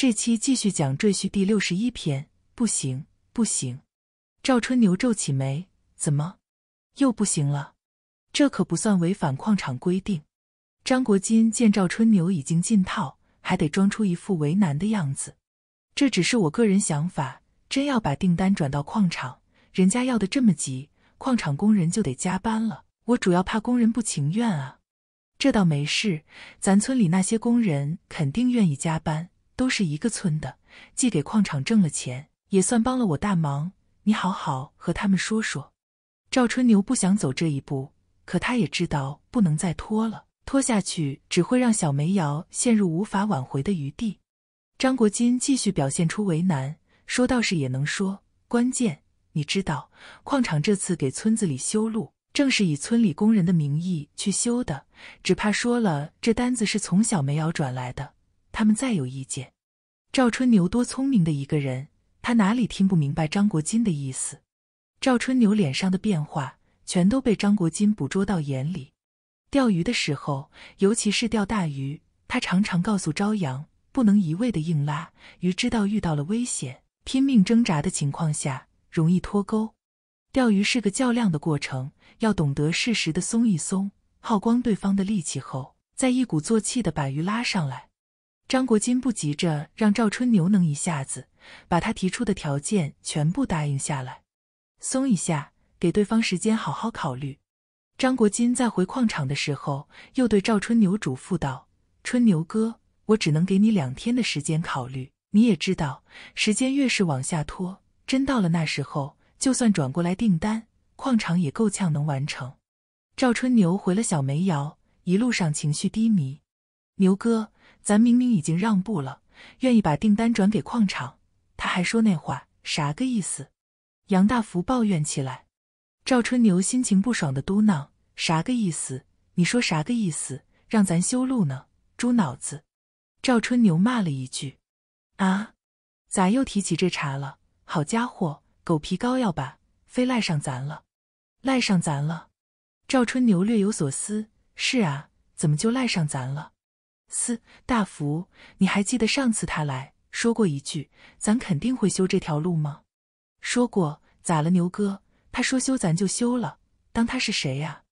这期继续讲《赘婿》第六十一篇，不行不行！赵春牛皱起眉，怎么又不行了？这可不算违反矿场规定。张国金见赵春牛已经进套，还得装出一副为难的样子。这只是我个人想法，真要把订单转到矿场，人家要的这么急，矿场工人就得加班了。我主要怕工人不情愿啊。这倒没事，咱村里那些工人肯定愿意加班。都是一个村的，既给矿场挣了钱，也算帮了我大忙。你好好和他们说说。赵春牛不想走这一步，可他也知道不能再拖了，拖下去只会让小煤窑陷入无法挽回的余地。张国金继续表现出为难，说：“倒是也能说，关键你知道，矿场这次给村子里修路，正是以村里工人的名义去修的，只怕说了这单子是从小煤窑转来的，他们再有意见。”赵春牛多聪明的一个人，他哪里听不明白张国金的意思？赵春牛脸上的变化全都被张国金捕捉到眼里。钓鱼的时候，尤其是钓大鱼，他常常告诉朝阳，不能一味的硬拉。鱼知道遇到了危险，拼命挣扎的情况下，容易脱钩。钓鱼是个较量的过程，要懂得适时的松一松，耗光对方的力气后，再一鼓作气的把鱼拉上来。张国金不急着让赵春牛能一下子把他提出的条件全部答应下来，松一下，给对方时间好好考虑。张国金在回矿场的时候，又对赵春牛嘱咐道：“春牛哥，我只能给你两天的时间考虑。你也知道，时间越是往下拖，真到了那时候，就算转过来订单，矿场也够呛能完成。”赵春牛回了小煤窑，一路上情绪低迷。牛哥。咱明明已经让步了，愿意把订单转给矿场，他还说那话，啥个意思？杨大福抱怨起来。赵春牛心情不爽的嘟囔：“啥个意思？你说啥个意思？让咱修路呢？猪脑子！”赵春牛骂了一句：“啊，咋又提起这茬了？好家伙，狗皮膏药吧，非赖上咱了，赖上咱了！”赵春牛略有所思：“是啊，怎么就赖上咱了？”四大福，你还记得上次他来说过一句“咱肯定会修这条路吗？”说过咋了，牛哥？他说修咱就修了，当他是谁呀？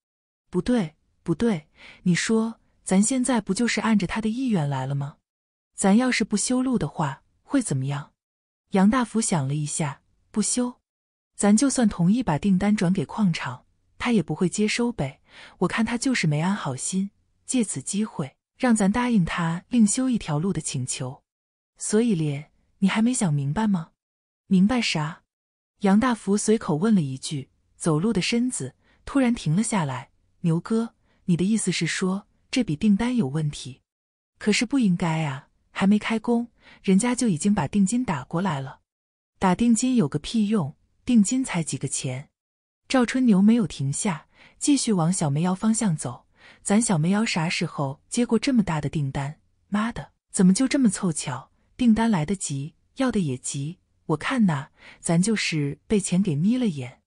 不对，不对，你说咱现在不就是按着他的意愿来了吗？咱要是不修路的话，会怎么样？杨大福想了一下，不修，咱就算同意把订单转给矿场，他也不会接收呗。我看他就是没安好心，借此机会。让咱答应他另修一条路的请求，所以咧，你还没想明白吗？明白啥？杨大福随口问了一句，走路的身子突然停了下来。牛哥，你的意思是说这笔订单有问题？可是不应该啊，还没开工，人家就已经把定金打过来了。打定金有个屁用？定金才几个钱？赵春牛没有停下，继续往小煤窑方向走。咱小煤窑啥时候接过这么大的订单？妈的，怎么就这么凑巧？订单来得急，要的也急。我看呐，咱就是被钱给眯了眼。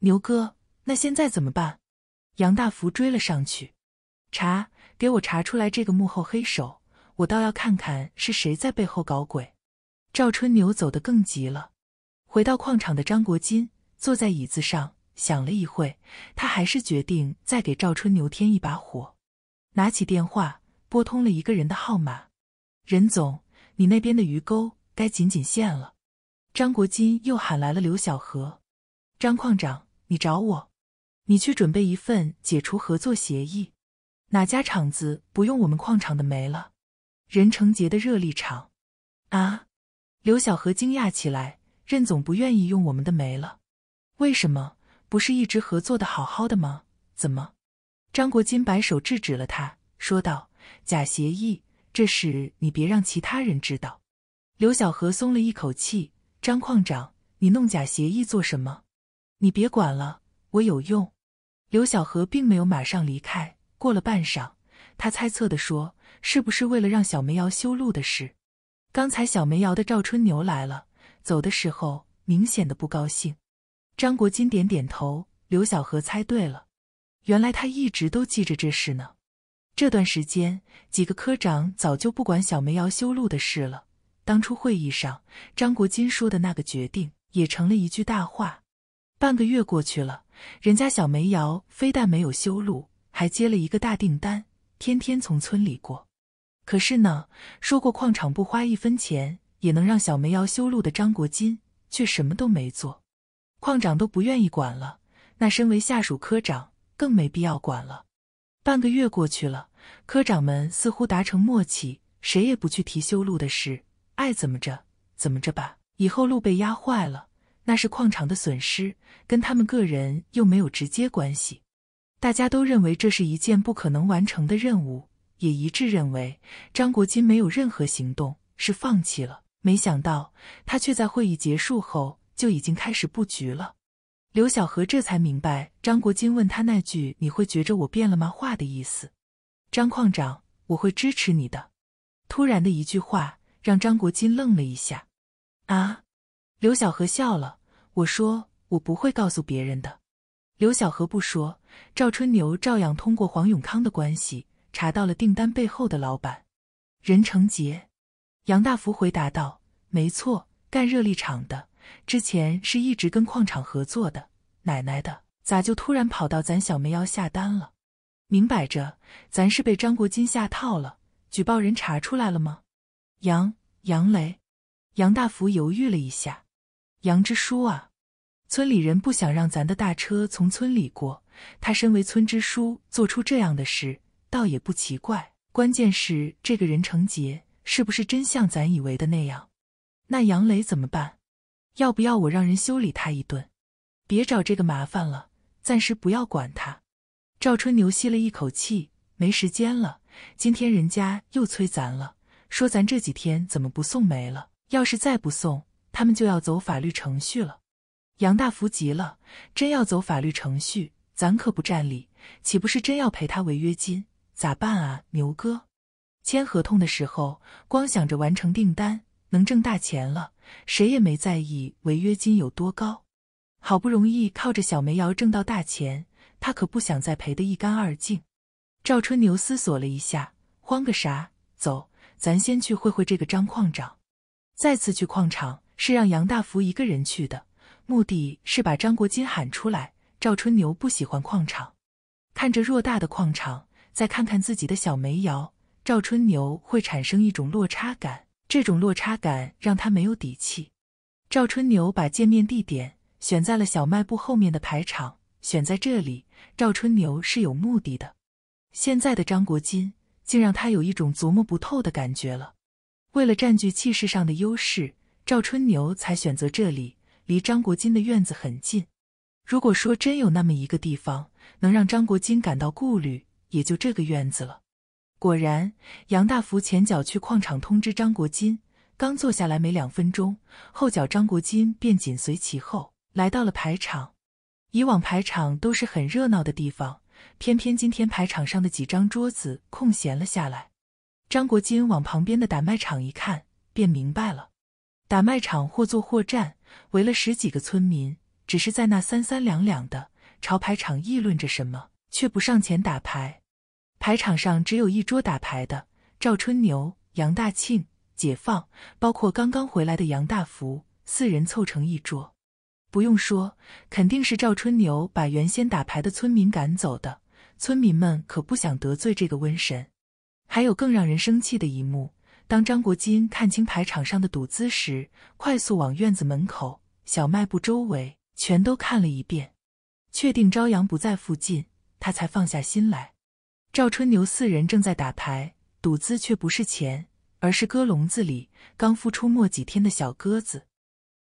牛哥，那现在怎么办？杨大福追了上去，查，给我查出来这个幕后黑手，我倒要看看是谁在背后搞鬼。赵春牛走得更急了。回到矿场的张国金坐在椅子上。想了一会，他还是决定再给赵春牛添一把火，拿起电话拨通了一个人的号码。任总，你那边的鱼钩该紧紧线了。张国金又喊来了刘小河。张矿长，你找我，你去准备一份解除合作协议。哪家厂子不用我们矿场的煤了？任成杰的热力厂。啊！刘小河惊讶起来。任总不愿意用我们的煤了？为什么？不是一直合作的好好的吗？怎么？张国金摆手制止了他，说道：“假协议，这事你别让其他人知道。”刘小河松了一口气：“张矿长，你弄假协议做什么？你别管了，我有用。”刘小河并没有马上离开。过了半晌，他猜测地说：“是不是为了让小煤窑修路的事？”刚才小煤窑的赵春牛来了，走的时候明显的不高兴。张国金点点头，刘小河猜对了，原来他一直都记着这事呢。这段时间，几个科长早就不管小煤窑修路的事了。当初会议上张国金说的那个决定，也成了一句大话。半个月过去了，人家小煤窑非但没有修路，还接了一个大订单，天天从村里过。可是呢，说过矿场不花一分钱也能让小煤窑修路的张国金，却什么都没做。矿长都不愿意管了，那身为下属科长更没必要管了。半个月过去了，科长们似乎达成默契，谁也不去提修路的事，爱怎么着怎么着吧。以后路被压坏了，那是矿场的损失，跟他们个人又没有直接关系。大家都认为这是一件不可能完成的任务，也一致认为张国金没有任何行动是放弃了。没想到他却在会议结束后。就已经开始布局了，刘小河这才明白张国金问他那句“你会觉着我变了吗？”话的意思。张矿长，我会支持你的。突然的一句话让张国金愣了一下。啊！刘小河笑了。我说我不会告诉别人的。刘小河不说，赵春牛照样通过黄永康的关系查到了订单背后的老板，任成杰。杨大福回答道：“没错，干热力厂的。”之前是一直跟矿场合作的，奶奶的，咋就突然跑到咱小煤窑下单了？明摆着，咱是被张国金下套了。举报人查出来了吗？杨杨雷、杨大福犹豫了一下：“杨支书啊，村里人不想让咱的大车从村里过，他身为村支书做出这样的事，倒也不奇怪。关键是这个人程杰，是不是真像咱以为的那样？那杨雷怎么办？”要不要我让人修理他一顿？别找这个麻烦了，暂时不要管他。赵春牛吸了一口气，没时间了。今天人家又催咱了，说咱这几天怎么不送煤了？要是再不送，他们就要走法律程序了。杨大福急了，真要走法律程序，咱可不占理，岂不是真要赔他违约金？咋办啊，牛哥？签合同的时候光想着完成订单。能挣大钱了，谁也没在意违约金有多高。好不容易靠着小煤窑挣到大钱，他可不想再赔得一干二净。赵春牛思索了一下，慌个啥？走，咱先去会会这个张矿长。再次去矿场是让杨大福一个人去的，目的是把张国金喊出来。赵春牛不喜欢矿场，看着偌大的矿场，再看看自己的小煤窑，赵春牛会产生一种落差感。这种落差感让他没有底气。赵春牛把见面地点选在了小卖部后面的排场，选在这里，赵春牛是有目的的。现在的张国金竟让他有一种琢磨不透的感觉了。为了占据气势上的优势，赵春牛才选择这里，离张国金的院子很近。如果说真有那么一个地方能让张国金感到顾虑，也就这个院子了。果然，杨大福前脚去矿场通知张国金，刚坐下来没两分钟，后脚张国金便紧随其后来到了牌场。以往牌场都是很热闹的地方，偏偏今天牌场上的几张桌子空闲了下来。张国金往旁边的打卖场一看，便明白了：打卖场或坐或站，围了十几个村民，只是在那三三两两的朝牌场议论着什么，却不上前打牌。牌场上只有一桌打牌的，赵春牛、杨大庆、解放，包括刚刚回来的杨大福，四人凑成一桌。不用说，肯定是赵春牛把原先打牌的村民赶走的。村民们可不想得罪这个瘟神。还有更让人生气的一幕，当张国金看清牌场上的赌资时，快速往院子门口、小卖部周围全都看了一遍，确定朝阳不在附近，他才放下心来。赵春牛四人正在打牌，赌资却不是钱，而是鸽笼子里刚孵出没几天的小鸽子。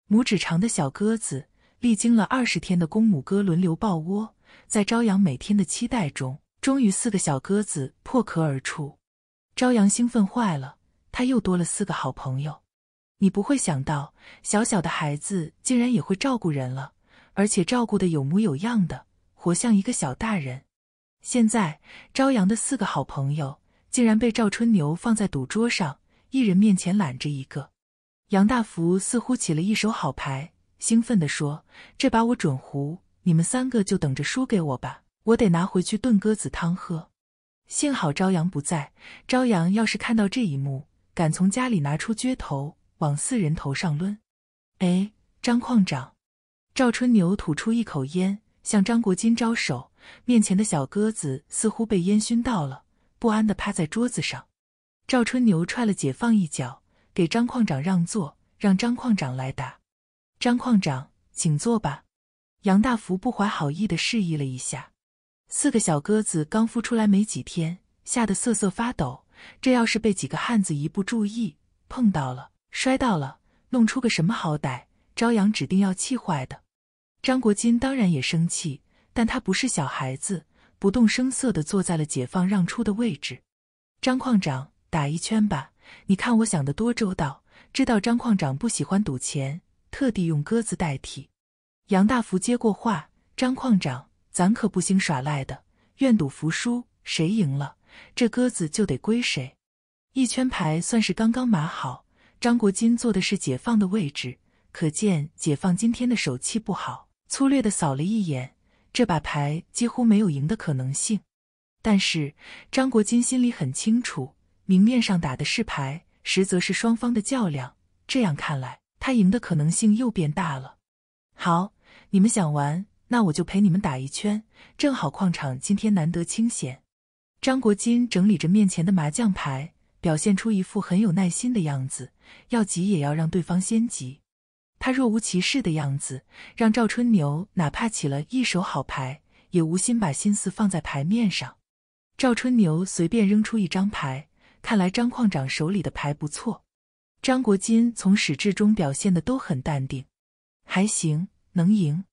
拇指长的小鸽子，历经了二十天的公母鸽轮流抱窝，在朝阳每天的期待中，终于四个小鸽子破壳而出。朝阳兴奋坏了，他又多了四个好朋友。你不会想到，小小的孩子竟然也会照顾人了，而且照顾得有模有样的，活像一个小大人。现在，朝阳的四个好朋友竟然被赵春牛放在赌桌上，一人面前揽着一个。杨大福似乎起了一手好牌，兴奋地说：“这把我准胡，你们三个就等着输给我吧！我得拿回去炖鸽子汤喝。”幸好朝阳不在，朝阳要是看到这一幕，敢从家里拿出撅头往四人头上抡。哎，张矿长，赵春牛吐出一口烟，向张国金招手。面前的小鸽子似乎被烟熏到了，不安的趴在桌子上。赵春牛踹了解放一脚，给张矿长让座，让张矿长来打。张矿长，请坐吧。杨大福不怀好意的示意了一下。四个小鸽子刚孵出来没几天，吓得瑟瑟发抖。这要是被几个汉子一不注意碰到了、摔到了，弄出个什么好歹，朝阳指定要气坏的。张国金当然也生气。但他不是小孩子，不动声色的坐在了解放让出的位置。张矿长，打一圈吧，你看我想的多周到，知道张矿长不喜欢赌钱，特地用鸽子代替。杨大福接过话：“张矿长，咱可不兴耍赖的，愿赌服输，谁赢了，这鸽子就得归谁。”一圈牌算是刚刚码好。张国金坐的是解放的位置，可见解放今天的手气不好。粗略的扫了一眼。这把牌几乎没有赢的可能性，但是张国金心里很清楚，明面上打的是牌，实则是双方的较量。这样看来，他赢的可能性又变大了。好，你们想玩，那我就陪你们打一圈，正好矿场今天难得清闲。张国金整理着面前的麻将牌，表现出一副很有耐心的样子，要急也要让对方先急。他若无其事的样子，让赵春牛哪怕起了一手好牌，也无心把心思放在牌面上。赵春牛随便扔出一张牌，看来张矿长手里的牌不错。张国金从始至终表现的都很淡定，还行，能赢。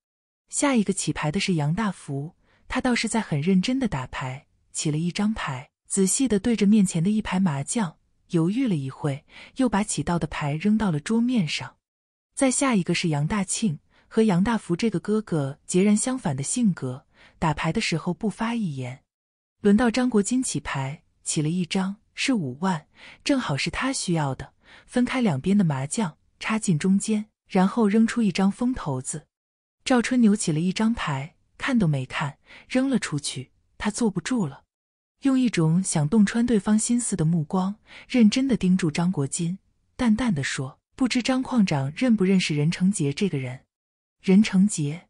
下一个起牌的是杨大福，他倒是在很认真的打牌，起了一张牌，仔细的对着面前的一排麻将，犹豫了一会，又把起到的牌扔到了桌面上。再下一个是杨大庆，和杨大福这个哥哥截然相反的性格。打牌的时候不发一言。轮到张国金起牌，起了一张是五万，正好是他需要的。分开两边的麻将，插进中间，然后扔出一张风头子。赵春牛起了一张牌，看都没看，扔了出去。他坐不住了，用一种想洞穿对方心思的目光，认真的盯住张国金，淡淡的说。不知张矿长认不认识任成杰这个人？任成杰，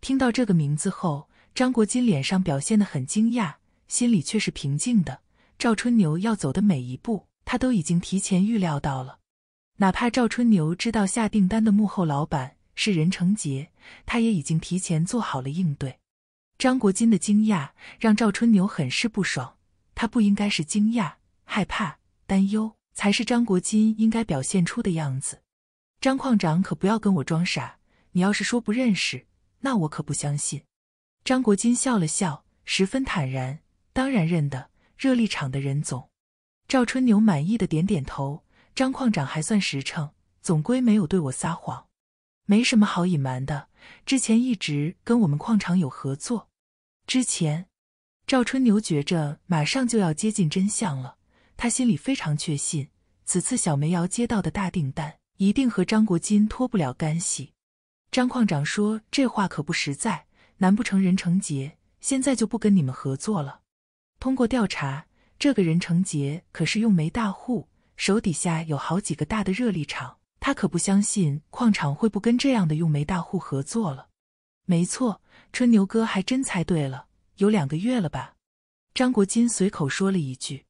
听到这个名字后，张国金脸上表现的很惊讶，心里却是平静的。赵春牛要走的每一步，他都已经提前预料到了。哪怕赵春牛知道下订单的幕后老板是任成杰，他也已经提前做好了应对。张国金的惊讶让赵春牛很是不爽，他不应该是惊讶、害怕、担忧。才是张国金应该表现出的样子，张矿长可不要跟我装傻。你要是说不认识，那我可不相信。张国金笑了笑，十分坦然：“当然认得，热力厂的任总。”赵春牛满意的点点头：“张矿长还算实诚，总归没有对我撒谎，没什么好隐瞒的。之前一直跟我们矿场有合作。”之前，赵春牛觉着马上就要接近真相了。他心里非常确信，此次小煤窑接到的大订单一定和张国金脱不了干系。张矿长说这话可不实在，难不成任成杰现在就不跟你们合作了？通过调查，这个任成杰可是用煤大户，手底下有好几个大的热力厂，他可不相信矿场会不跟这样的用煤大户合作了。没错，春牛哥还真猜对了，有两个月了吧？张国金随口说了一句。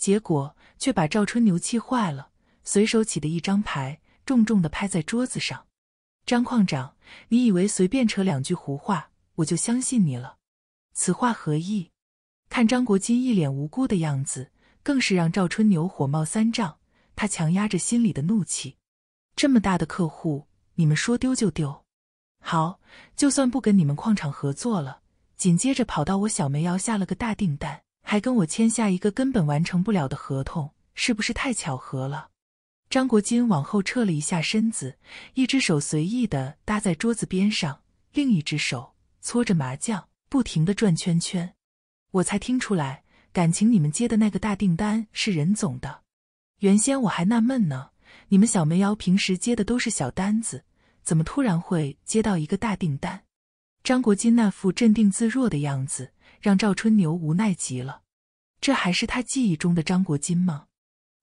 结果却把赵春牛气坏了，随手起的一张牌重重的拍在桌子上：“张矿长，你以为随便扯两句胡话我就相信你了？此话何意？”看张国金一脸无辜的样子，更是让赵春牛火冒三丈。他强压着心里的怒气：“这么大的客户，你们说丢就丢？好，就算不跟你们矿场合作了，紧接着跑到我小煤窑下了个大订单。”还跟我签下一个根本完成不了的合同，是不是太巧合了？张国金往后撤了一下身子，一只手随意的搭在桌子边上，另一只手搓着麻将，不停的转圈圈。我才听出来，感情你们接的那个大订单是任总的。原先我还纳闷呢，你们小煤窑平时接的都是小单子，怎么突然会接到一个大订单？张国金那副镇定自若的样子。让赵春牛无奈极了，这还是他记忆中的张国金吗？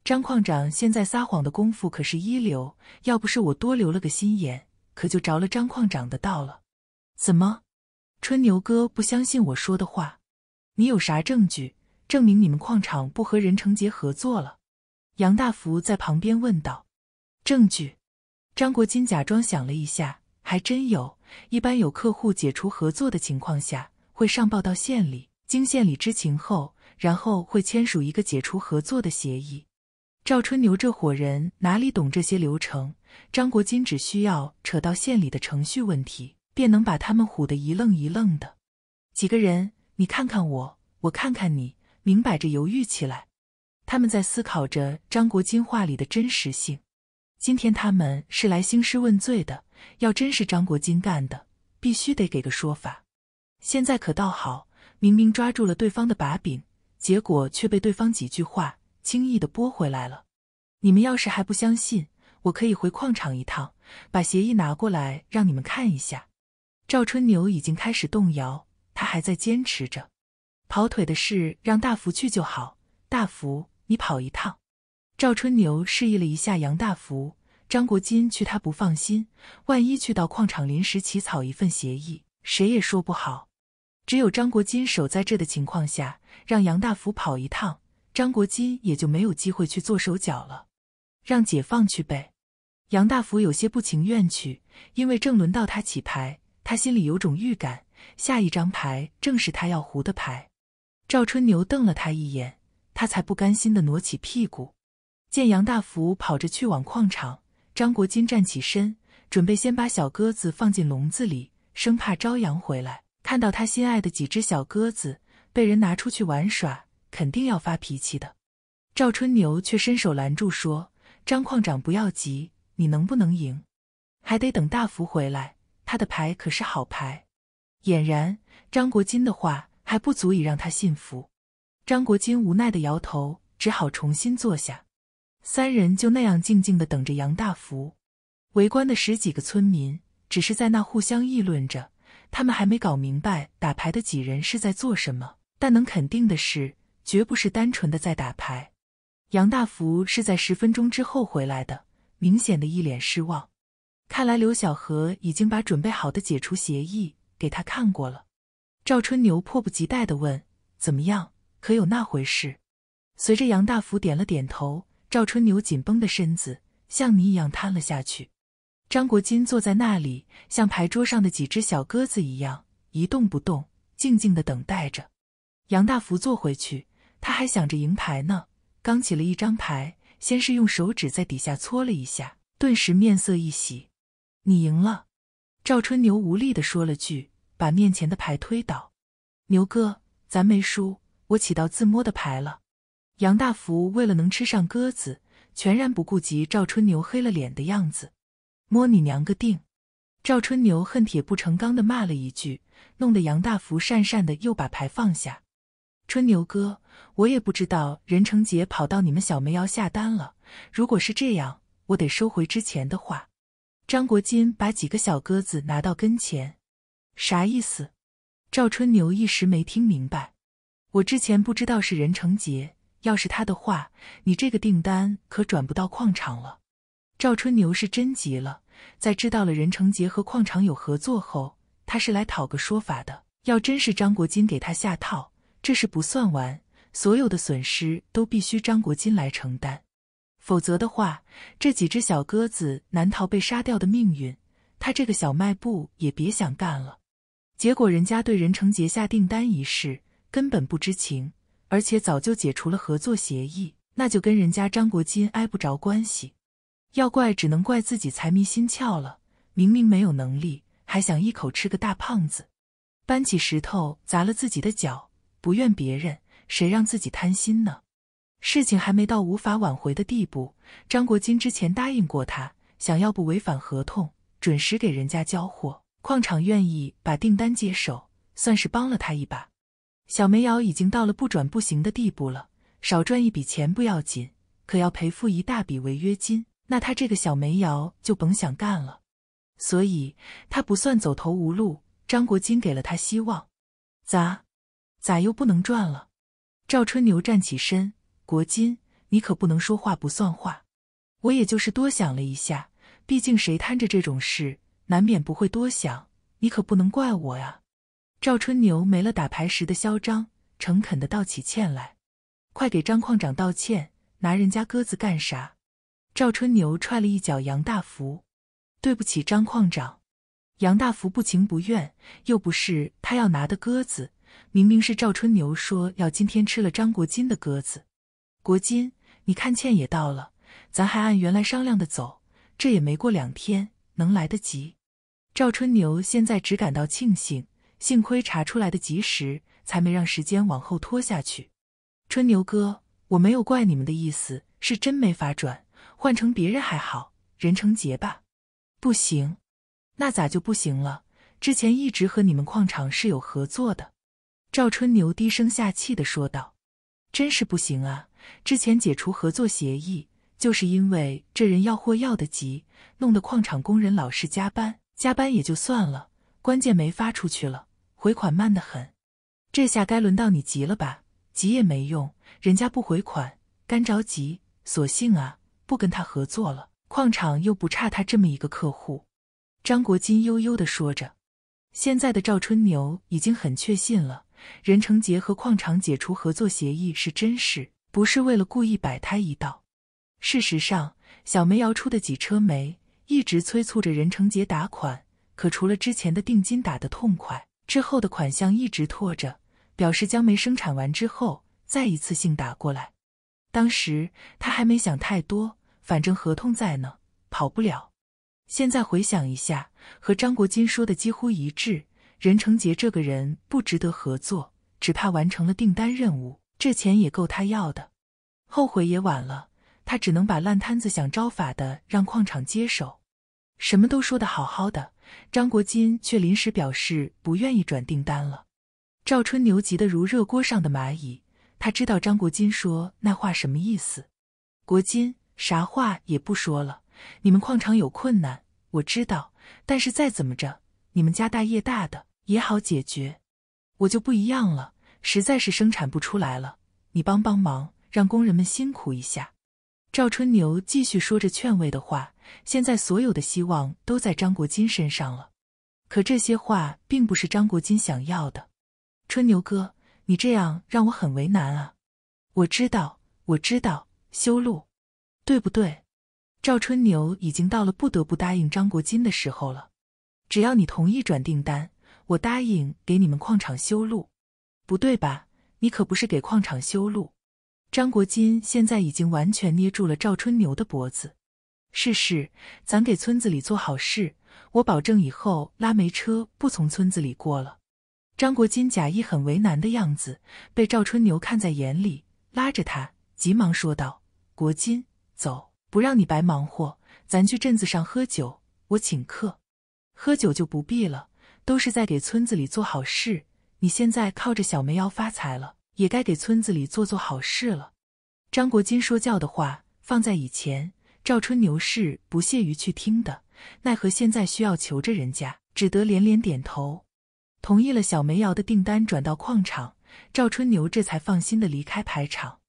张矿长现在撒谎的功夫可是一流，要不是我多留了个心眼，可就着了张矿长的道了。怎么，春牛哥不相信我说的话？你有啥证据证明你们矿场不和任成杰合作了？杨大福在旁边问道。证据？张国金假装想了一下，还真有一般有客户解除合作的情况下。会上报到县里，经县里知情后，然后会签署一个解除合作的协议。赵春牛这伙人哪里懂这些流程？张国金只需要扯到县里的程序问题，便能把他们唬得一愣一愣的。几个人，你看看我，我看看你，明摆着犹豫起来。他们在思考着张国金话里的真实性。今天他们是来兴师问罪的，要真是张国金干的，必须得给个说法。现在可倒好，明明抓住了对方的把柄，结果却被对方几句话轻易的拨回来了。你们要是还不相信，我可以回矿场一趟，把协议拿过来让你们看一下。赵春牛已经开始动摇，他还在坚持着。跑腿的事让大福去就好，大福，你跑一趟。赵春牛示意了一下杨大福，张国金去他不放心，万一去到矿场临时起草一份协议，谁也说不好。只有张国金守在这的情况下，让杨大福跑一趟，张国金也就没有机会去做手脚了。让解放去呗。杨大福有些不情愿去，因为正轮到他起牌，他心里有种预感，下一张牌正是他要胡的牌。赵春牛瞪了他一眼，他才不甘心的挪起屁股。见杨大福跑着去往矿场，张国金站起身，准备先把小鸽子放进笼子里，生怕朝阳回来。看到他心爱的几只小鸽子被人拿出去玩耍，肯定要发脾气的。赵春牛却伸手拦住，说：“张矿长，不要急，你能不能赢，还得等大福回来。他的牌可是好牌。”俨然，张国金的话还不足以让他信服。张国金无奈的摇头，只好重新坐下。三人就那样静静的等着杨大福。围观的十几个村民只是在那互相议论着。他们还没搞明白打牌的几人是在做什么，但能肯定的是，绝不是单纯的在打牌。杨大福是在十分钟之后回来的，明显的一脸失望。看来刘小河已经把准备好的解除协议给他看过了。赵春牛迫不及待的问：“怎么样？可有那回事？”随着杨大福点了点头，赵春牛紧绷的身子像泥一样瘫了下去。张国金坐在那里，像牌桌上的几只小鸽子一样一动不动，静静的等待着。杨大福坐回去，他还想着赢牌呢。刚起了一张牌，先是用手指在底下搓了一下，顿时面色一喜：“你赢了。”赵春牛无力的说了句，把面前的牌推倒：“牛哥，咱没输，我起到自摸的牌了。”杨大福为了能吃上鸽子，全然不顾及赵春牛黑了脸的样子。摸你娘个腚！赵春牛恨铁不成钢的骂了一句，弄得杨大福讪讪的又把牌放下。春牛哥，我也不知道任成杰跑到你们小煤窑下单了。如果是这样，我得收回之前的话。张国金把几个小鸽子拿到跟前，啥意思？赵春牛一时没听明白。我之前不知道是任成杰，要是他的话，你这个订单可转不到矿场了。赵春牛是真急了，在知道了任成杰和矿场有合作后，他是来讨个说法的。要真是张国金给他下套，这事不算完，所有的损失都必须张国金来承担。否则的话，这几只小鸽子难逃被杀掉的命运，他这个小卖部也别想干了。结果人家对任成杰下订单一事根本不知情，而且早就解除了合作协议，那就跟人家张国金挨不着关系。要怪只能怪自己财迷心窍了，明明没有能力，还想一口吃个大胖子，搬起石头砸了自己的脚。不怨别人，谁让自己贪心呢？事情还没到无法挽回的地步。张国金之前答应过他，想要不违反合同，准时给人家交货，矿场愿意把订单接手，算是帮了他一把。小煤窑已经到了不转不行的地步了，少赚一笔钱不要紧，可要赔付一大笔违约金。那他这个小煤窑就甭想干了，所以他不算走投无路。张国金给了他希望，咋？咋又不能赚了？赵春牛站起身：“国金，你可不能说话不算话。我也就是多想了一下，毕竟谁摊着这种事，难免不会多想。你可不能怪我呀。”赵春牛没了打牌时的嚣张，诚恳的道起歉来：“快给张矿长道歉，拿人家鸽子干啥？”赵春牛踹了一脚杨大福，“对不起，张矿长。”杨大福不情不愿，又不是他要拿的鸽子，明明是赵春牛说要今天吃了张国金的鸽子。国金，你看欠也到了，咱还按原来商量的走，这也没过两天，能来得及。赵春牛现在只感到庆幸，幸亏查出来的及时，才没让时间往后拖下去。春牛哥，我没有怪你们的意思，是真没法转。换成别人还好，任成杰吧，不行，那咋就不行了？之前一直和你们矿场是有合作的，赵春牛低声下气的说道：“真是不行啊！之前解除合作协议，就是因为这人要货要的急，弄得矿场工人老是加班，加班也就算了，关键没发出去了，回款慢得很。这下该轮到你急了吧？急也没用，人家不回款，干着急。索性啊！”不跟他合作了，矿场又不差他这么一个客户。”张国金悠悠地说着。现在的赵春牛已经很确信了，任成杰和矿场解除合作协议是真事，不是为了故意摆他一道。事实上，小煤窑出的几车煤一直催促着任成杰打款，可除了之前的定金打得痛快，之后的款项一直拖着，表示将煤生产完之后再一次性打过来。当时他还没想太多，反正合同在呢，跑不了。现在回想一下，和张国金说的几乎一致。任成杰这个人不值得合作，只怕完成了订单任务，这钱也够他要的。后悔也晚了，他只能把烂摊子想招法的让矿场接手。什么都说的好好的，张国金却临时表示不愿意转订单了。赵春牛急得如热锅上的蚂蚁。他知道张国金说那话什么意思，国金啥话也不说了。你们矿场有困难，我知道，但是再怎么着，你们家大业大的也好解决。我就不一样了，实在是生产不出来了，你帮帮忙，让工人们辛苦一下。赵春牛继续说着劝慰的话，现在所有的希望都在张国金身上了。可这些话并不是张国金想要的，春牛哥。你这样让我很为难啊！我知道，我知道，修路，对不对？赵春牛已经到了不得不答应张国金的时候了。只要你同意转订单，我答应给你们矿场修路。不对吧？你可不是给矿场修路。张国金现在已经完全捏住了赵春牛的脖子。试试，咱给村子里做好事，我保证以后拉煤车不从村子里过了。张国金假意很为难的样子，被赵春牛看在眼里，拉着他急忙说道：“国金，走，不让你白忙活，咱去镇子上喝酒，我请客。喝酒就不必了，都是在给村子里做好事。你现在靠着小煤窑发财了，也该给村子里做做好事了。”张国金说教的话，放在以前，赵春牛是不屑于去听的，奈何现在需要求着人家，只得连连点头。同意了小煤窑的订单转到矿场，赵春牛这才放心的离开排场。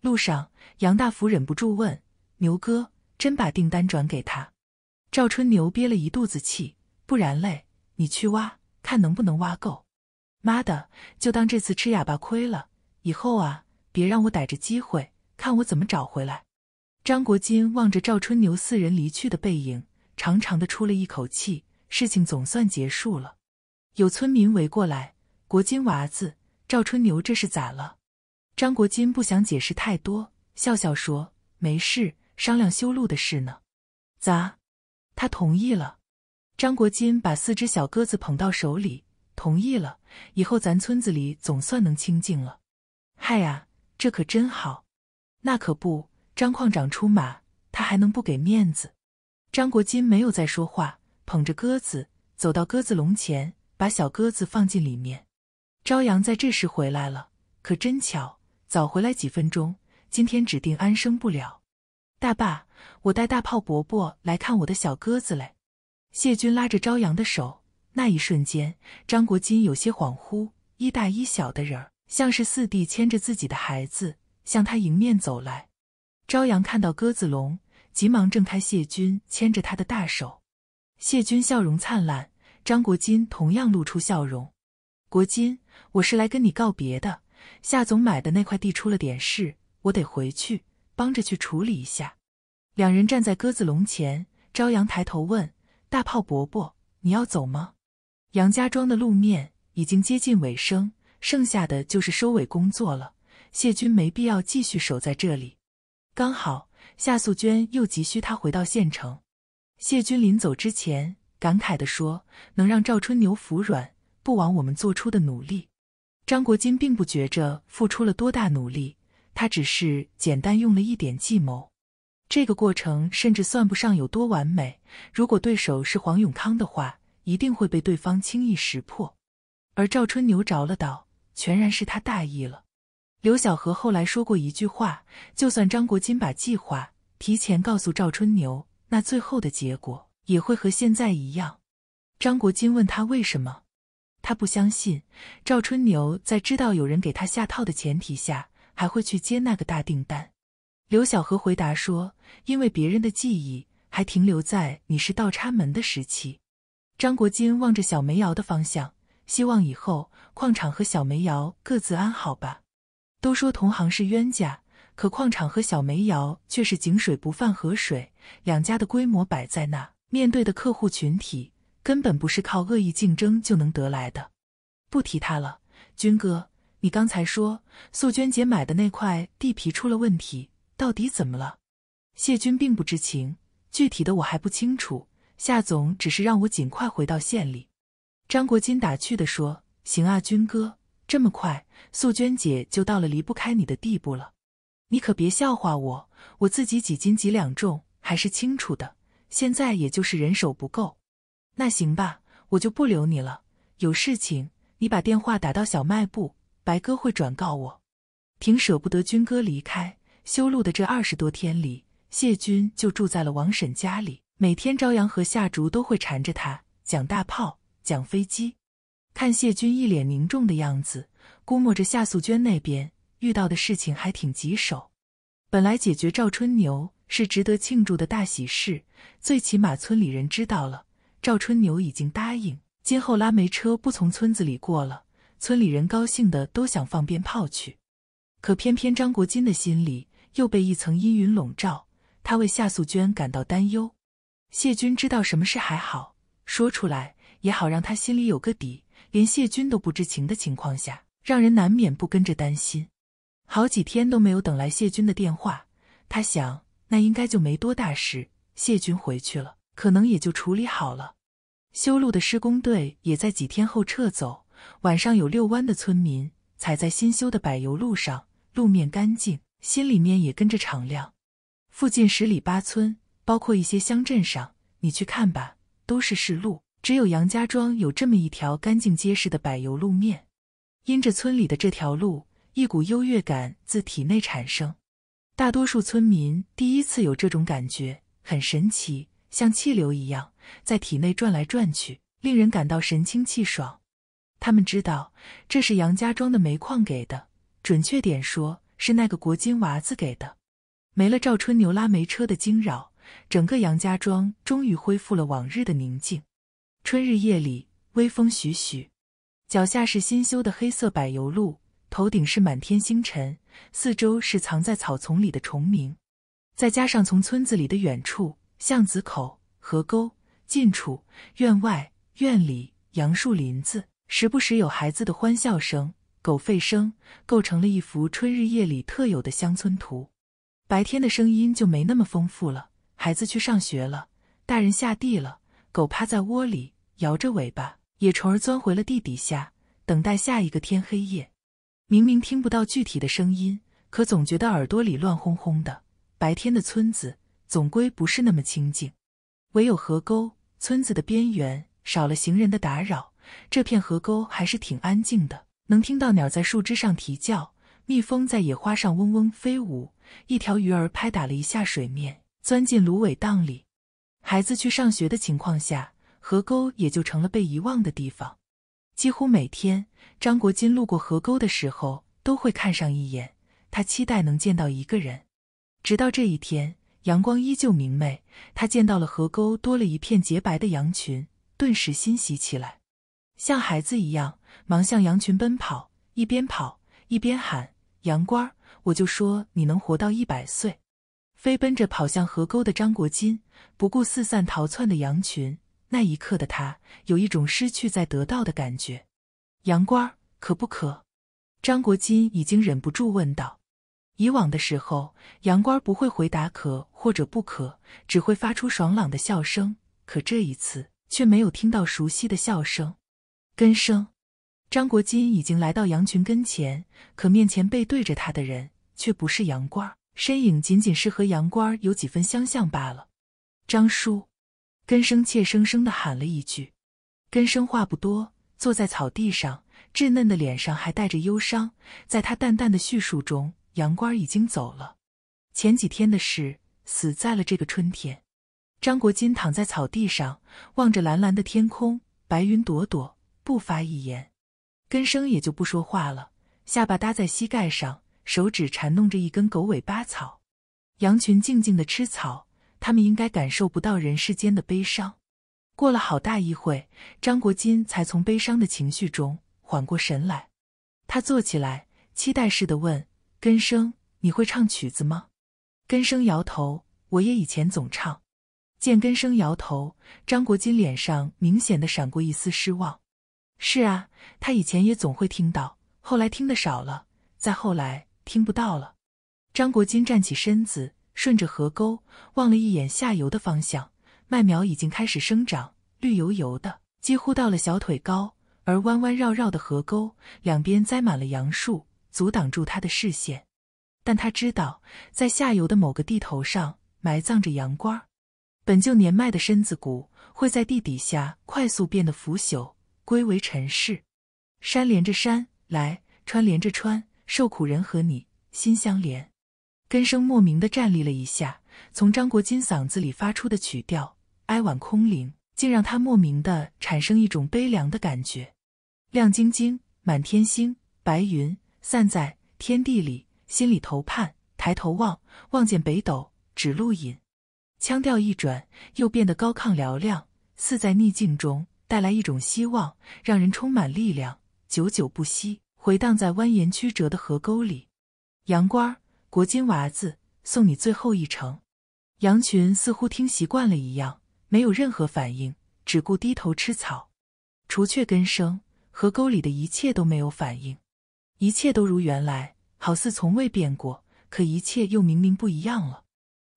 路上，杨大福忍不住问：“牛哥，真把订单转给他？”赵春牛憋了一肚子气：“不然嘞，你去挖，看能不能挖够。妈的，就当这次吃哑巴亏了。以后啊，别让我逮着机会，看我怎么找回来。”张国金望着赵春牛四人离去的背影，长长的出了一口气，事情总算结束了。有村民围过来，国金娃子，赵春牛，这是咋了？张国金不想解释太多，笑笑说：“没事，商量修路的事呢。”咋？他同意了？张国金把四只小鸽子捧到手里，同意了。以后咱村子里总算能清静了。嗨呀，这可真好！那可不，张矿长出马，他还能不给面子？张国金没有再说话，捧着鸽子走到鸽子笼前。把小鸽子放进里面。朝阳在这时回来了，可真巧，早回来几分钟，今天指定安生不了。大爸，我带大炮伯伯来看我的小鸽子嘞。谢军拉着朝阳的手，那一瞬间，张国金有些恍惚，一大一小的人儿，像是四弟牵着自己的孩子向他迎面走来。朝阳看到鸽子笼，急忙挣开谢军牵着他的大手。谢军笑容灿烂。张国金同样露出笑容。国金，我是来跟你告别的。夏总买的那块地出了点事，我得回去帮着去处理一下。两人站在鸽子笼前，朝阳抬头问：“大炮伯伯，你要走吗？”杨家庄的路面已经接近尾声，剩下的就是收尾工作了。谢军没必要继续守在这里，刚好夏素娟又急需他回到县城。谢军临走之前。感慨的说：“能让赵春牛服软，不枉我们做出的努力。”张国金并不觉着付出了多大努力，他只是简单用了一点计谋。这个过程甚至算不上有多完美。如果对手是黄永康的话，一定会被对方轻易识破。而赵春牛着了道，全然是他大意了。刘小河后来说过一句话：“就算张国金把计划提前告诉赵春牛，那最后的结果。”也会和现在一样，张国金问他为什么，他不相信赵春牛在知道有人给他下套的前提下，还会去接那个大订单。刘小河回答说：“因为别人的记忆还停留在你是倒插门的时期。”张国金望着小煤窑的方向，希望以后矿场和小煤窑各自安好吧。都说同行是冤家，可矿场和小煤窑却是井水不犯河水，两家的规模摆在那。面对的客户群体根本不是靠恶意竞争就能得来的，不提他了。军哥，你刚才说素娟姐买的那块地皮出了问题，到底怎么了？谢军并不知情，具体的我还不清楚。夏总只是让我尽快回到县里。张国金打趣的说：“行啊，军哥，这么快素娟姐就到了离不开你的地步了，你可别笑话我，我自己几斤几两重还是清楚的。”现在也就是人手不够，那行吧，我就不留你了。有事情你把电话打到小卖部，白哥会转告我。挺舍不得军哥离开，修路的这二十多天里，谢军就住在了王婶家里，每天朝阳和夏竹都会缠着他讲大炮，讲飞机。看谢军一脸凝重的样子，估摸着夏素娟那边遇到的事情还挺棘手。本来解决赵春牛。是值得庆祝的大喜事，最起码村里人知道了。赵春牛已经答应，今后拉煤车不从村子里过了，村里人高兴的都想放鞭炮去。可偏偏张国金的心里又被一层阴云笼罩，他为夏素娟感到担忧。谢军知道什么事还好说出来也好，让他心里有个底。连谢军都不知情的情况下，让人难免不跟着担心。好几天都没有等来谢军的电话，他想。那应该就没多大事。谢军回去了，可能也就处理好了。修路的施工队也在几天后撤走。晚上有遛弯的村民踩在新修的柏油路上，路面干净，心里面也跟着敞亮。附近十里八村，包括一些乡镇上，你去看吧，都是市路。只有杨家庄有这么一条干净结实的柏油路面。因着村里的这条路，一股优越感自体内产生。大多数村民第一次有这种感觉，很神奇，像气流一样在体内转来转去，令人感到神清气爽。他们知道这是杨家庄的煤矿给的，准确点说是那个国金娃子给的。没了赵春牛拉煤车的惊扰，整个杨家庄终于恢复了往日的宁静。春日夜里，微风徐徐，脚下是新修的黑色柏油路，头顶是满天星辰。四周是藏在草丛里的虫鸣，再加上从村子里的远处巷子口、河沟近处院外、院里杨树林子，时不时有孩子的欢笑声、狗吠声，构成了一幅春日夜里特有的乡村图。白天的声音就没那么丰富了，孩子去上学了，大人下地了，狗趴在窝里摇着尾巴，野虫儿钻回了地底下，等待下一个天黑夜。明明听不到具体的声音，可总觉得耳朵里乱哄哄的。白天的村子总归不是那么清静，唯有河沟，村子的边缘少了行人的打扰，这片河沟还是挺安静的。能听到鸟在树枝上啼叫，蜜蜂在野花上嗡嗡飞舞，一条鱼儿拍打了一下水面，钻进芦苇荡里。孩子去上学的情况下，河沟也就成了被遗忘的地方。几乎每天，张国金路过河沟的时候都会看上一眼。他期待能见到一个人，直到这一天，阳光依旧明媚，他见到了河沟多了一片洁白的羊群，顿时欣喜起来，像孩子一样，忙向羊群奔跑，一边跑一边喊：“羊倌我就说你能活到一百岁！”飞奔着跑向河沟的张国金，不顾四散逃窜的羊群。那一刻的他，有一种失去在得到的感觉。杨官儿，渴不渴？张国金已经忍不住问道。以往的时候，杨官儿不会回答渴或者不渴，只会发出爽朗的笑声。可这一次，却没有听到熟悉的笑声。根生，张国金已经来到羊群跟前，可面前背对着他的人，却不是杨官儿，身影仅仅是和杨官儿有几分相像罢了。张叔。根生怯生生的喊了一句：“根生话不多，坐在草地上，稚嫩的脸上还带着忧伤。在他淡淡的叙述中，杨官已经走了。前几天的事，死在了这个春天。”张国金躺在草地上，望着蓝蓝的天空，白云朵朵，不发一言。根生也就不说话了，下巴搭在膝盖上，手指缠弄着一根狗尾巴草。羊群静静的吃草。他们应该感受不到人世间的悲伤。过了好大一会，张国金才从悲伤的情绪中缓过神来。他坐起来，期待似的问：“根生，你会唱曲子吗？”根生摇头：“我也以前总唱。”见根生摇头，张国金脸上明显的闪过一丝失望。“是啊，他以前也总会听到，后来听的少了，再后来听不到了。”张国金站起身子。顺着河沟望了一眼下游的方向，麦苗已经开始生长，绿油油的，几乎到了小腿高。而弯弯绕绕的河沟两边栽满了杨树，阻挡住他的视线。但他知道，在下游的某个地头上埋葬着羊光。本就年迈的身子骨会在地底下快速变得腐朽，归为尘世。山连着山，来川连着川，受苦人和你心相连。根生莫名的站立了一下，从张国金嗓子里发出的曲调哀婉空灵，竟让他莫名的产生一种悲凉的感觉。亮晶晶，满天星，白云散在天地里，心里头盼抬头望，望见北斗指路引。腔调一转，又变得高亢嘹亮，似在逆境中带来一种希望，让人充满力量，久久不息，回荡在蜿蜒曲折的河沟里。阳光儿。国金娃子送你最后一程，羊群似乎听习惯了一样，没有任何反应，只顾低头吃草。除却根生，河沟里的一切都没有反应，一切都如原来，好似从未变过。可一切又明明不一样了。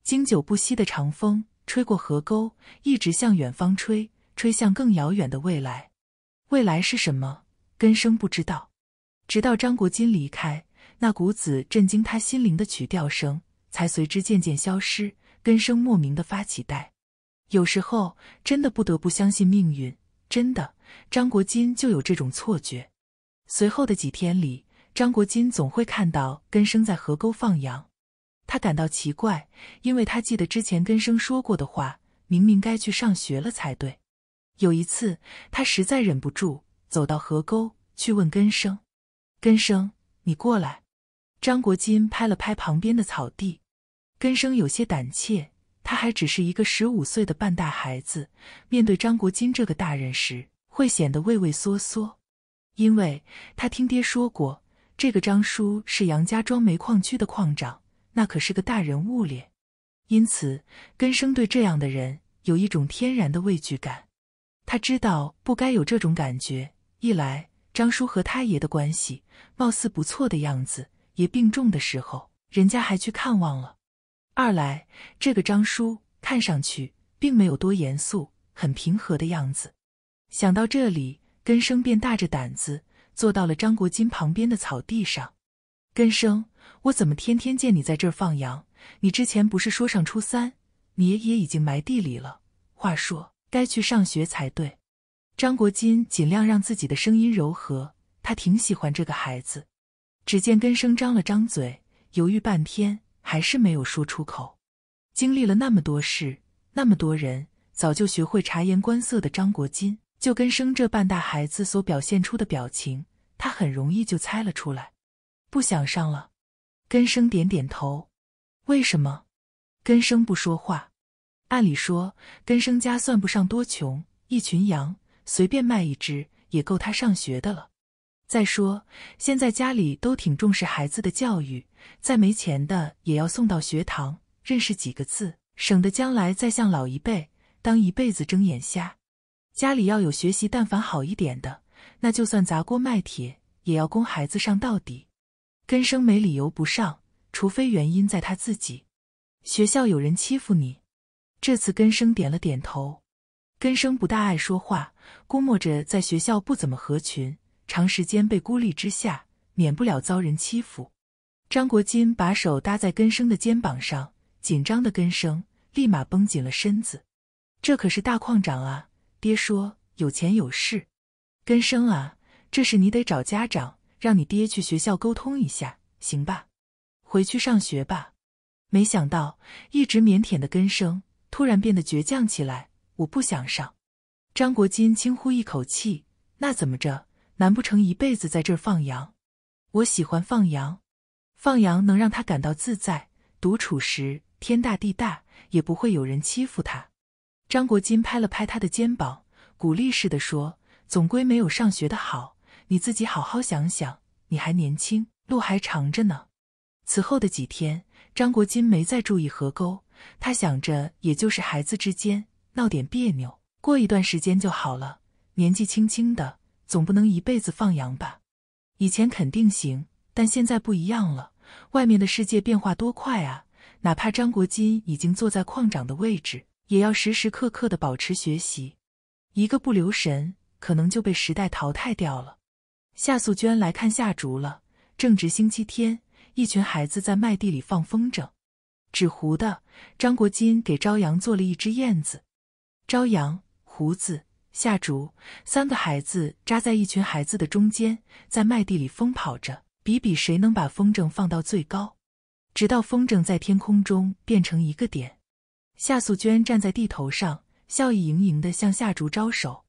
经久不息的长风吹过河沟，一直向远方吹，吹向更遥远的未来。未来是什么？根生不知道。直到张国金离开。那股子震惊他心灵的曲调声才随之渐渐消失。根生莫名的发起呆，有时候真的不得不相信命运。真的，张国金就有这种错觉。随后的几天里，张国金总会看到根生在河沟放羊，他感到奇怪，因为他记得之前根生说过的话，明明该去上学了才对。有一次，他实在忍不住，走到河沟去问根生：“根生，你过来。”张国金拍了拍旁边的草地，根生有些胆怯。他还只是一个十五岁的半大孩子，面对张国金这个大人时，会显得畏畏缩缩。因为他听爹说过，这个张叔是杨家庄煤矿区的矿长，那可是个大人物咧。因此，根生对这样的人有一种天然的畏惧感。他知道不该有这种感觉。一来，张叔和他爷的关系貌似不错的样子。爷病重的时候，人家还去看望了。二来，这个张叔看上去并没有多严肃，很平和的样子。想到这里，根生便大着胆子坐到了张国金旁边的草地上。根生，我怎么天天见你在这儿放羊？你之前不是说上初三？你爷爷已经埋地里了。话说，该去上学才对。张国金尽量让自己的声音柔和，他挺喜欢这个孩子。只见根生张了张嘴，犹豫半天，还是没有说出口。经历了那么多事，那么多人，早就学会察言观色的张国金，就根生这半大孩子所表现出的表情，他很容易就猜了出来。不想上了，根生点点头。为什么？根生不说话。按理说，根生家算不上多穷，一群羊，随便卖一只，也够他上学的了。再说，现在家里都挺重视孩子的教育，再没钱的也要送到学堂，认识几个字，省得将来再像老一辈，当一辈子睁眼瞎。家里要有学习，但凡好一点的，那就算砸锅卖铁也要供孩子上到底。根生没理由不上，除非原因在他自己。学校有人欺负你？这次根生点了点头。根生不大爱说话，估摸着在学校不怎么合群。长时间被孤立之下，免不了遭人欺负。张国金把手搭在根生的肩膀上，紧张的根生立马绷紧了身子。这可是大矿长啊！爹说有钱有势。根生啊，这事你得找家长，让你爹去学校沟通一下，行吧？回去上学吧。没想到一直腼腆的根生突然变得倔强起来，我不想上。张国金轻呼一口气，那怎么着？难不成一辈子在这儿放羊？我喜欢放羊，放羊能让他感到自在。独处时，天大地大，也不会有人欺负他。张国金拍了拍他的肩膀，鼓励似的说：“总归没有上学的好，你自己好好想想。你还年轻，路还长着呢。”此后的几天，张国金没再注意河沟。他想着，也就是孩子之间闹点别扭，过一段时间就好了。年纪轻轻的。总不能一辈子放羊吧？以前肯定行，但现在不一样了。外面的世界变化多快啊！哪怕张国金已经坐在矿长的位置，也要时时刻刻的保持学习，一个不留神，可能就被时代淘汰掉了。夏素娟来看夏竹了，正值星期天，一群孩子在麦地里放风筝，纸糊的。张国金给朝阳做了一只燕子，朝阳胡子。夏竹三个孩子扎在一群孩子的中间，在麦地里疯跑着，比比谁能把风筝放到最高，直到风筝在天空中变成一个点。夏素娟站在地头上，笑意盈盈地向夏竹招手。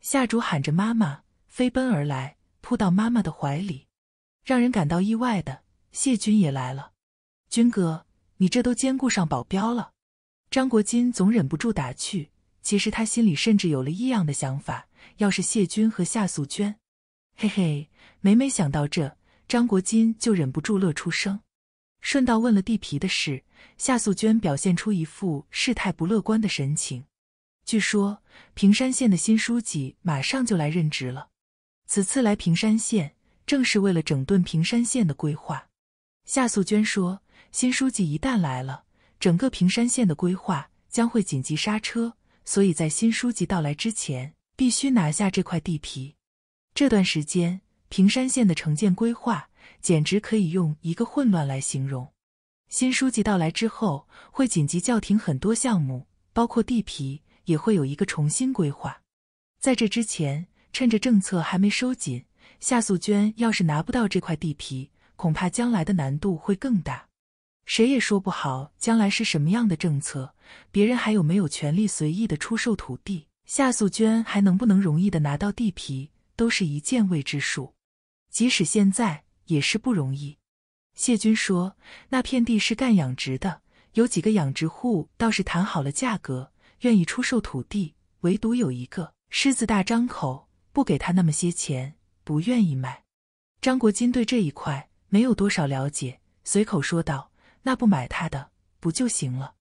夏竹喊着“妈妈”，飞奔而来，扑到妈妈的怀里。让人感到意外的，谢军也来了。军哥，你这都兼顾上保镖了？张国金总忍不住打趣。其实他心里甚至有了异样的想法，要是谢军和夏素娟，嘿嘿，每每想到这张国金就忍不住乐出声。顺道问了地皮的事，夏素娟表现出一副事态不乐观的神情。据说平山县的新书记马上就来任职了，此次来平山县正是为了整顿平山县的规划。夏素娟说，新书记一旦来了，整个平山县的规划将会紧急刹车。所以在新书记到来之前，必须拿下这块地皮。这段时间，平山县的城建规划简直可以用一个混乱来形容。新书记到来之后，会紧急叫停很多项目，包括地皮也会有一个重新规划。在这之前，趁着政策还没收紧，夏素娟要是拿不到这块地皮，恐怕将来的难度会更大。谁也说不好将来是什么样的政策，别人还有没有权利随意的出售土地，夏素娟还能不能容易的拿到地皮，都是一件未知数。即使现在也是不容易。谢军说：“那片地是干养殖的，有几个养殖户倒是谈好了价格，愿意出售土地，唯独有一个狮子大张口，不给他那么些钱，不愿意卖。”张国金对这一块没有多少了解，随口说道。那不买他的不就行了？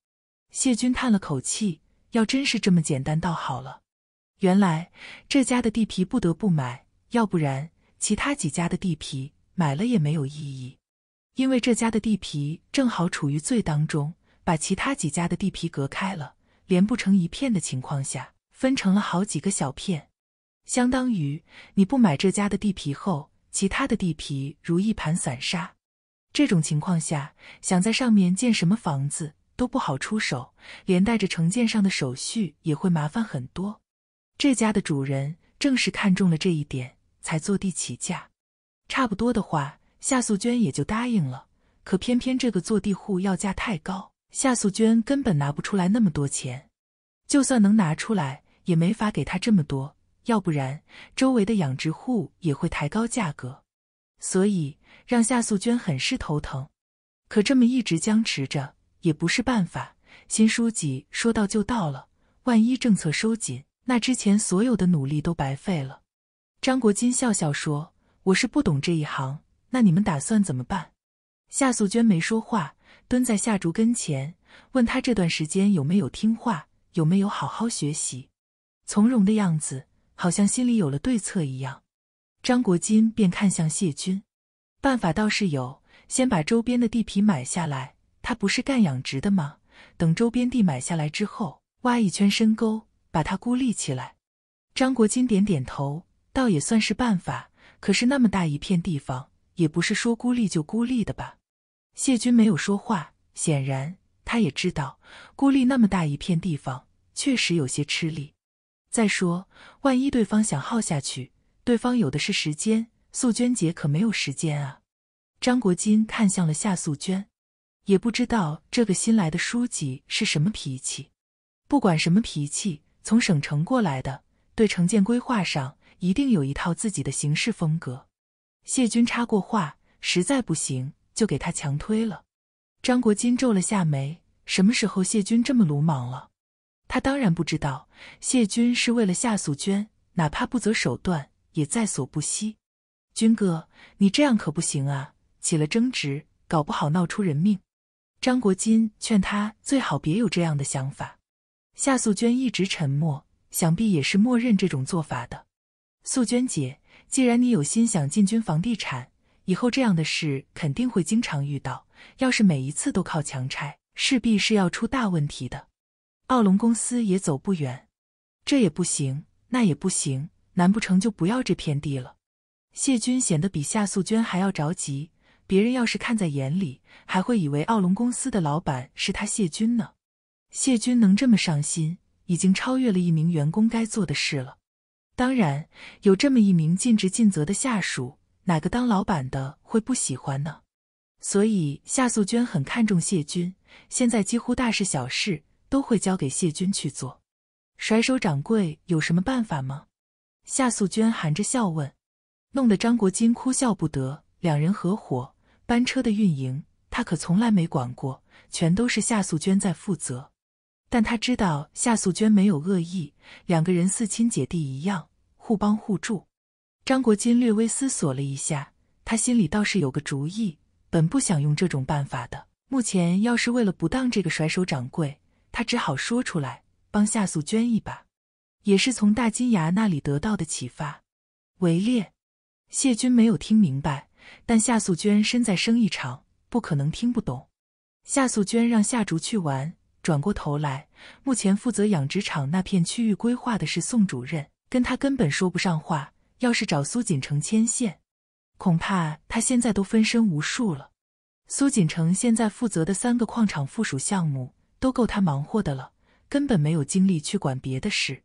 谢军叹了口气，要真是这么简单倒好了。原来这家的地皮不得不买，要不然其他几家的地皮买了也没有意义。因为这家的地皮正好处于最当中，把其他几家的地皮隔开了，连不成一片的情况下，分成了好几个小片。相当于你不买这家的地皮后，其他的地皮如一盘散沙。这种情况下，想在上面建什么房子都不好出手，连带着城建上的手续也会麻烦很多。这家的主人正是看中了这一点，才坐地起价。差不多的话，夏素娟也就答应了。可偏偏这个坐地户要价太高，夏素娟根本拿不出来那么多钱。就算能拿出来，也没法给他这么多。要不然，周围的养殖户也会抬高价格。所以。让夏素娟很是头疼，可这么一直僵持着也不是办法。新书记说到就到了，万一政策收紧，那之前所有的努力都白费了。张国金笑笑说：“我是不懂这一行，那你们打算怎么办？”夏素娟没说话，蹲在夏竹跟前，问他这段时间有没有听话，有没有好好学习，从容的样子好像心里有了对策一样。张国金便看向谢军。办法倒是有，先把周边的地皮买下来。他不是干养殖的吗？等周边地买下来之后，挖一圈深沟，把它孤立起来。张国金点点头，倒也算是办法。可是那么大一片地方，也不是说孤立就孤立的吧？谢军没有说话，显然他也知道，孤立那么大一片地方，确实有些吃力。再说，万一对方想耗下去，对方有的是时间。素娟姐可没有时间啊！张国金看向了夏素娟，也不知道这个新来的书记是什么脾气。不管什么脾气，从省城过来的，对城建规划上一定有一套自己的行事风格。谢军插过话，实在不行就给他强推了。张国金皱了下眉，什么时候谢军这么鲁莽了？他当然不知道，谢军是为了夏素娟，哪怕不择手段也在所不惜。军哥，你这样可不行啊！起了争执，搞不好闹出人命。张国金劝他最好别有这样的想法。夏素娟一直沉默，想必也是默认这种做法的。素娟姐，既然你有心想进军房地产，以后这样的事肯定会经常遇到。要是每一次都靠强拆，势必是要出大问题的。奥龙公司也走不远。这也不行，那也不行，难不成就不要这片地了？谢军显得比夏素娟还要着急。别人要是看在眼里，还会以为奥龙公司的老板是他谢军呢。谢军能这么上心，已经超越了一名员工该做的事了。当然，有这么一名尽职尽责的下属，哪个当老板的会不喜欢呢？所以夏素娟很看重谢军，现在几乎大事小事都会交给谢军去做。甩手掌柜有什么办法吗？夏素娟含着笑问。弄得张国金哭笑不得。两人合伙班车的运营，他可从来没管过，全都是夏素娟在负责。但他知道夏素娟没有恶意，两个人似亲姐弟一样，互帮互助。张国金略微思索了一下，他心里倒是有个主意，本不想用这种办法的。目前要是为了不当这个甩手掌柜，他只好说出来帮夏素娟一把，也是从大金牙那里得到的启发，围猎。谢军没有听明白，但夏素娟身在生意场，不可能听不懂。夏素娟让夏竹去玩，转过头来，目前负责养殖场那片区域规划的是宋主任，跟他根本说不上话。要是找苏锦成牵线，恐怕他现在都分身无数了。苏锦成现在负责的三个矿场附属项目都够他忙活的了，根本没有精力去管别的事。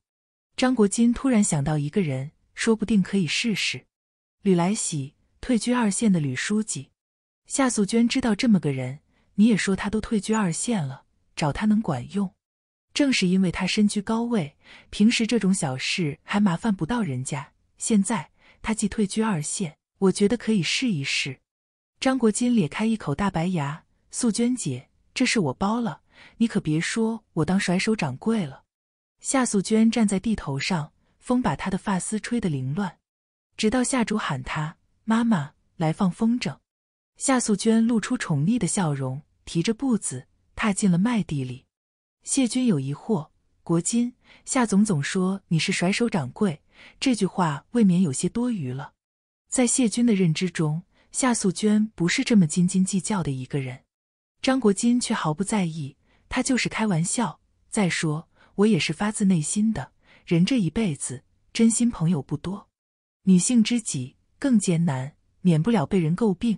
张国金突然想到一个人，说不定可以试试。吕来喜退居二线的吕书记，夏素娟知道这么个人，你也说他都退居二线了，找他能管用？正是因为他身居高位，平时这种小事还麻烦不到人家。现在他既退居二线，我觉得可以试一试。张国金咧开一口大白牙，素娟姐，这事我包了，你可别说我当甩手掌柜了。夏素娟站在地头上，风把她的发丝吹得凌乱。直到夏竹喊他妈妈来放风筝，夏素娟露出宠溺的笑容，提着步子踏进了麦地里。谢军有疑惑：国金，夏总总说你是甩手掌柜，这句话未免有些多余了。在谢军的认知中，夏素娟不是这么斤斤计较的一个人。张国金却毫不在意，他就是开玩笑。再说，我也是发自内心的。人这一辈子，真心朋友不多。女性知己更艰难，免不了被人诟病。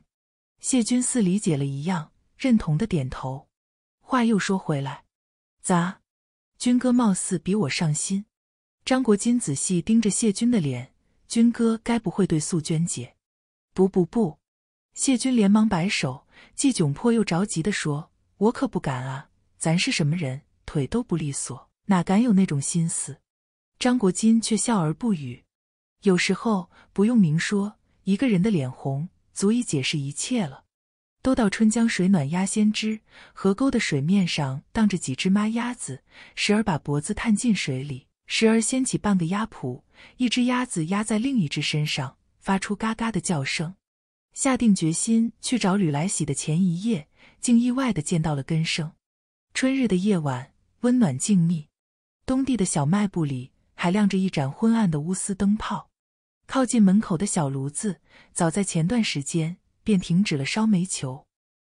谢军似理解了一样，认同的点头。话又说回来，咋？军哥貌似比我上心。张国金仔细盯着谢军的脸，军哥该不会对素娟姐？不不不！谢军连忙摆手，既窘迫又着急地说：“我可不敢啊，咱是什么人，腿都不利索，哪敢有那种心思？”张国金却笑而不语。有时候不用明说，一个人的脸红足以解释一切了。都到春江水暖鸭先知，河沟的水面上荡着几只妈鸭子，时而把脖子探进水里，时而掀起半个鸭蹼，一只鸭子压在另一只身上，发出嘎嘎的叫声。下定决心去找吕来喜的前一夜，竟意外的见到了根生。春日的夜晚温暖静谧，东地的小卖部里还亮着一盏昏暗的钨丝灯泡。靠近门口的小炉子，早在前段时间便停止了烧煤球，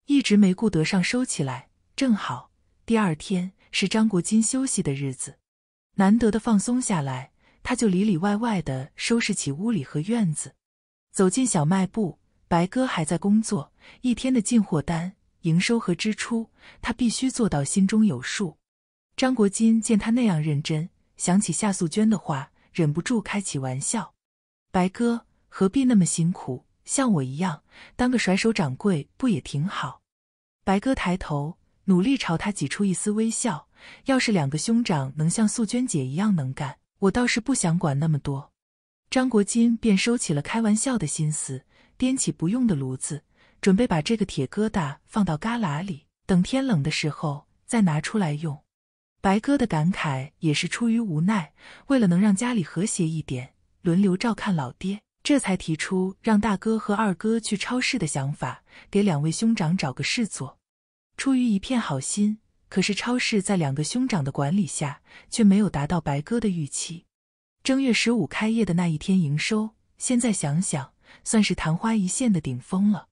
一直没顾得上收起来。正好第二天是张国金休息的日子，难得的放松下来，他就里里外外的收拾起屋里和院子。走进小卖部，白哥还在工作，一天的进货单、营收和支出，他必须做到心中有数。张国金见他那样认真，想起夏素娟的话，忍不住开起玩笑。白哥，何必那么辛苦？像我一样当个甩手掌柜，不也挺好？白哥抬头，努力朝他挤出一丝微笑。要是两个兄长能像素娟姐一样能干，我倒是不想管那么多。张国金便收起了开玩笑的心思，掂起不用的炉子，准备把这个铁疙瘩放到旮旯里，等天冷的时候再拿出来用。白哥的感慨也是出于无奈，为了能让家里和谐一点。轮流照看老爹，这才提出让大哥和二哥去超市的想法，给两位兄长找个事做。出于一片好心，可是超市在两个兄长的管理下，却没有达到白哥的预期。正月十五开业的那一天营收，现在想想算是昙花一现的顶峰了。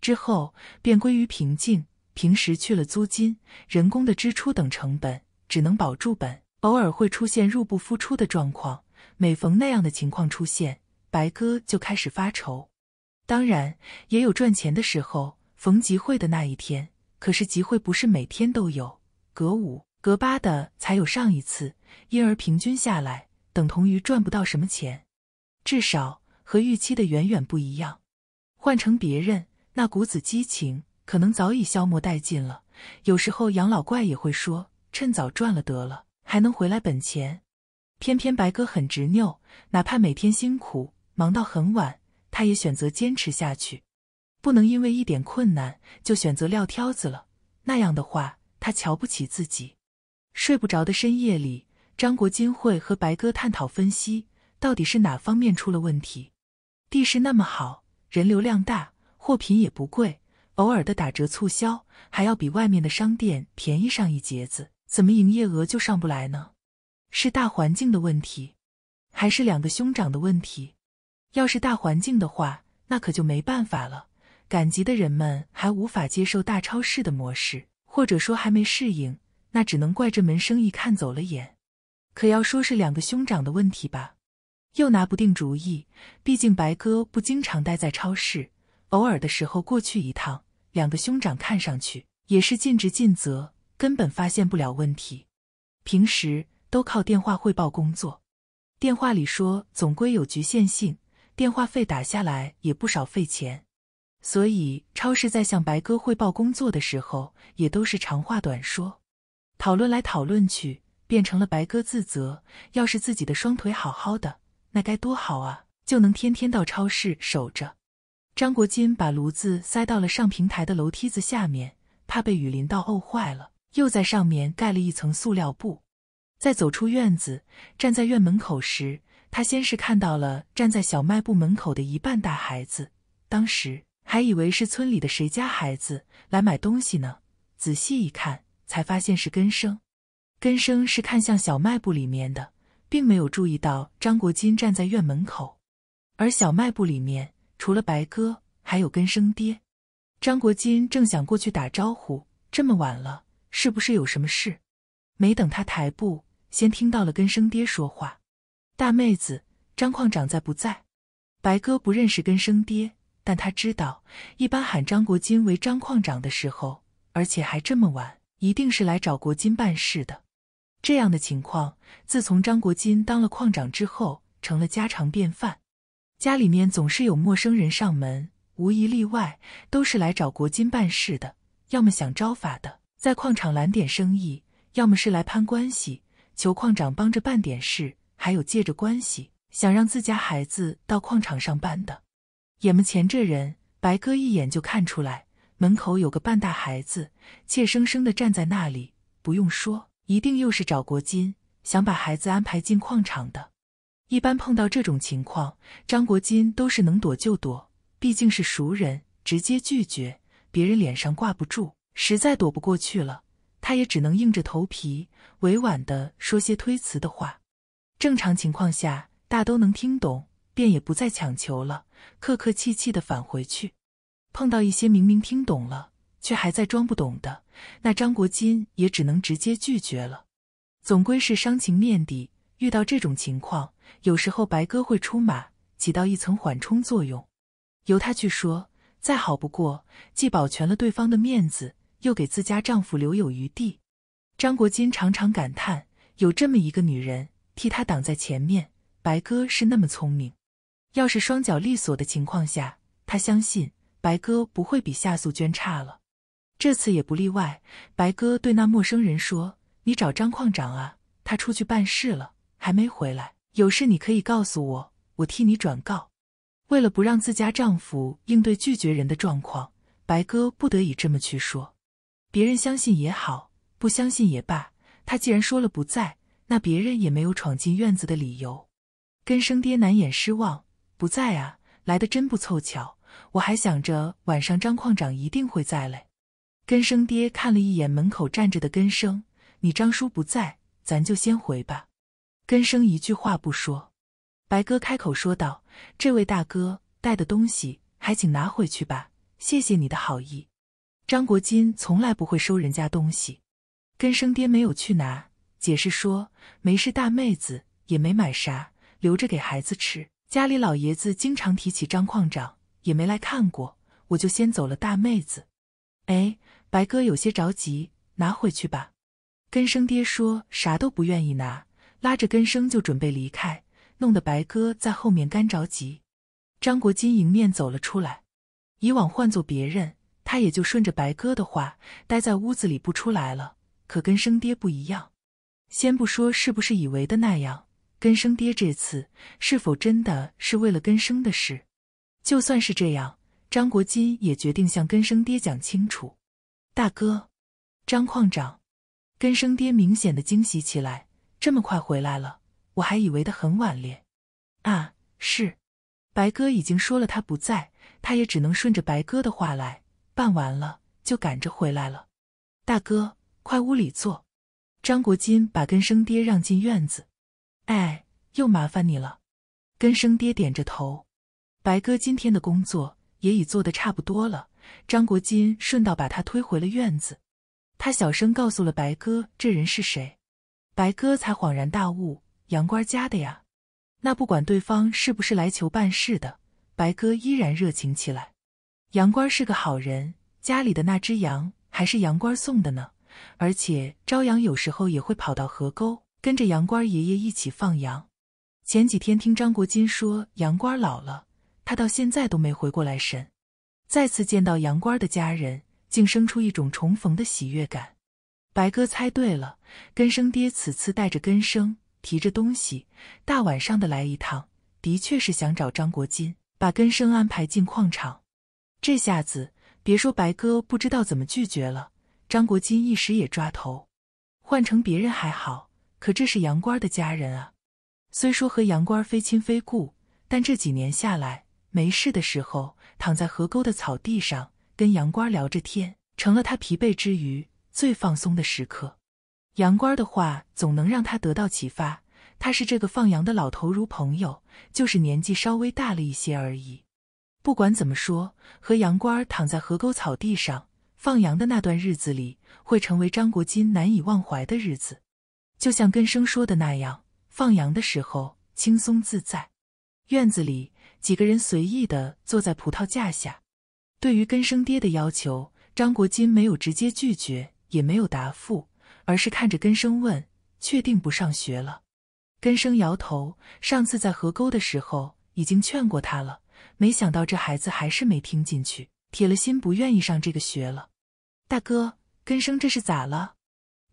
之后便归于平静，平时去了租金、人工的支出等成本，只能保住本，偶尔会出现入不敷出的状况。每逢那样的情况出现，白哥就开始发愁。当然，也有赚钱的时候，逢集会的那一天。可是集会不是每天都有，隔五隔八的才有上一次，因而平均下来，等同于赚不到什么钱。至少和预期的远远不一样。换成别人，那股子激情可能早已消磨殆尽了。有时候养老怪也会说：“趁早赚了得了，还能回来本钱。”偏偏白哥很执拗，哪怕每天辛苦忙到很晚，他也选择坚持下去。不能因为一点困难就选择撂挑子了，那样的话他瞧不起自己。睡不着的深夜里，张国金会和白哥探讨分析，到底是哪方面出了问题。地势那么好，人流量大，货品也不贵，偶尔的打折促销还要比外面的商店便宜上一截子，怎么营业额就上不来呢？是大环境的问题，还是两个兄长的问题？要是大环境的话，那可就没办法了。赶集的人们还无法接受大超市的模式，或者说还没适应，那只能怪这门生意看走了眼。可要说是两个兄长的问题吧，又拿不定主意。毕竟白哥不经常待在超市，偶尔的时候过去一趟，两个兄长看上去也是尽职尽责，根本发现不了问题。平时。都靠电话汇报工作，电话里说总归有局限性，电话费打下来也不少费钱，所以超市在向白鸽汇报工作的时候，也都是长话短说，讨论来讨论去，变成了白鸽自责：要是自己的双腿好好的，那该多好啊，就能天天到超市守着。张国金把炉子塞到了上平台的楼梯子下面，怕被雨淋到沤坏了，又在上面盖了一层塑料布。在走出院子，站在院门口时，他先是看到了站在小卖部门口的一半大孩子，当时还以为是村里的谁家孩子来买东西呢。仔细一看，才发现是根生。根生是看向小卖部里面的，并没有注意到张国金站在院门口。而小卖部里面除了白哥，还有根生爹。张国金正想过去打招呼，这么晚了，是不是有什么事？没等他抬步。先听到了跟生爹说话，大妹子张矿长在不在？白哥不认识跟生爹，但他知道，一般喊张国金为张矿长的时候，而且还这么晚，一定是来找国金办事的。这样的情况，自从张国金当了矿长之后，成了家常便饭。家里面总是有陌生人上门，无一例外都是来找国金办事的，要么想招法的在矿场揽点生意，要么是来攀关系。求矿长帮着办点事，还有借着关系想让自家孩子到矿场上班的。眼门前这人，白哥一眼就看出来，门口有个半大孩子怯生生的站在那里，不用说，一定又是找国金想把孩子安排进矿场的。一般碰到这种情况，张国金都是能躲就躲，毕竟是熟人，直接拒绝别人脸上挂不住，实在躲不过去了。他也只能硬着头皮，委婉地说些推辞的话。正常情况下，大都能听懂，便也不再强求了，客客气气的返回去。碰到一些明明听懂了，却还在装不懂的，那张国金也只能直接拒绝了。总归是伤情面底，遇到这种情况，有时候白哥会出马，起到一层缓冲作用，由他去说，再好不过，既保全了对方的面子。又给自家丈夫留有余地，张国金常常感叹有这么一个女人替他挡在前面。白鸽是那么聪明，要是双脚利索的情况下，他相信白鸽不会比夏素娟差了。这次也不例外，白鸽对那陌生人说：“你找张矿长啊，他出去办事了，还没回来。有事你可以告诉我，我替你转告。”为了不让自家丈夫应对拒绝人的状况，白鸽不得已这么去说。别人相信也好，不相信也罢，他既然说了不在，那别人也没有闯进院子的理由。根生爹难掩失望，不在啊，来的真不凑巧。我还想着晚上张矿长一定会在嘞。根生爹看了一眼门口站着的根生，你张叔不在，咱就先回吧。根生一句话不说。白哥开口说道：“这位大哥带的东西，还请拿回去吧，谢谢你的好意。”张国金从来不会收人家东西，根生爹没有去拿，解释说没事。大妹子也没买啥，留着给孩子吃。家里老爷子经常提起张矿长，也没来看过，我就先走了。大妹子，哎，白哥有些着急，拿回去吧。根生爹说啥都不愿意拿，拉着根生就准备离开，弄得白哥在后面干着急。张国金迎面走了出来，以往换做别人。他也就顺着白哥的话，待在屋子里不出来了。可跟生爹不一样，先不说是不是以为的那样，跟生爹这次是否真的是为了根生的事？就算是这样，张国金也决定向根生爹讲清楚。大哥，张矿长，根生爹明显的惊喜起来，这么快回来了？我还以为的很晚咧。啊，是，白哥已经说了他不在，他也只能顺着白哥的话来。办完了就赶着回来了，大哥，快屋里坐。张国金把根生爹让进院子。哎，又麻烦你了。根生爹点着头。白哥今天的工作也已做得差不多了，张国金顺道把他推回了院子。他小声告诉了白哥这人是谁，白哥才恍然大悟，杨官家的呀。那不管对方是不是来求办事的，白哥依然热情起来。杨官是个好人，家里的那只羊还是杨官送的呢。而且朝阳有时候也会跑到河沟，跟着杨官爷爷一起放羊。前几天听张国金说杨官老了，他到现在都没回过来神。再次见到杨官的家人，竟生出一种重逢的喜悦感。白哥猜对了，根生爹此次带着根生，提着东西，大晚上的来一趟，的确是想找张国金，把根生安排进矿场。这下子，别说白哥不知道怎么拒绝了，张国金一时也抓头。换成别人还好，可这是杨官的家人啊。虽说和杨官非亲非故，但这几年下来，没事的时候躺在河沟的草地上，跟杨官聊着天，成了他疲惫之余最放松的时刻。杨官的话总能让他得到启发，他是这个放羊的老头如朋友，就是年纪稍微大了一些而已。不管怎么说，和羊倌躺在河沟草地上放羊的那段日子里，会成为张国金难以忘怀的日子。就像根生说的那样，放羊的时候轻松自在。院子里，几个人随意的坐在葡萄架下。对于根生爹的要求，张国金没有直接拒绝，也没有答复，而是看着根生问：“确定不上学了？”根生摇头。上次在河沟的时候，已经劝过他了。没想到这孩子还是没听进去，铁了心不愿意上这个学了。大哥，根生这是咋了？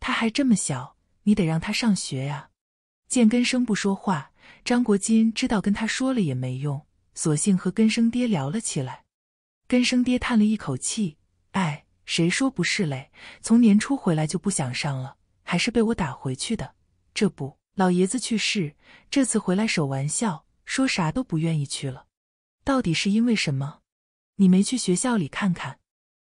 他还这么小，你得让他上学呀。见根生不说话，张国金知道跟他说了也没用，索性和根生爹聊了起来。根生爹叹了一口气：“哎，谁说不是嘞？从年初回来就不想上了，还是被我打回去的。这不，老爷子去世，这次回来守玩笑，说啥都不愿意去了。”到底是因为什么？你没去学校里看看？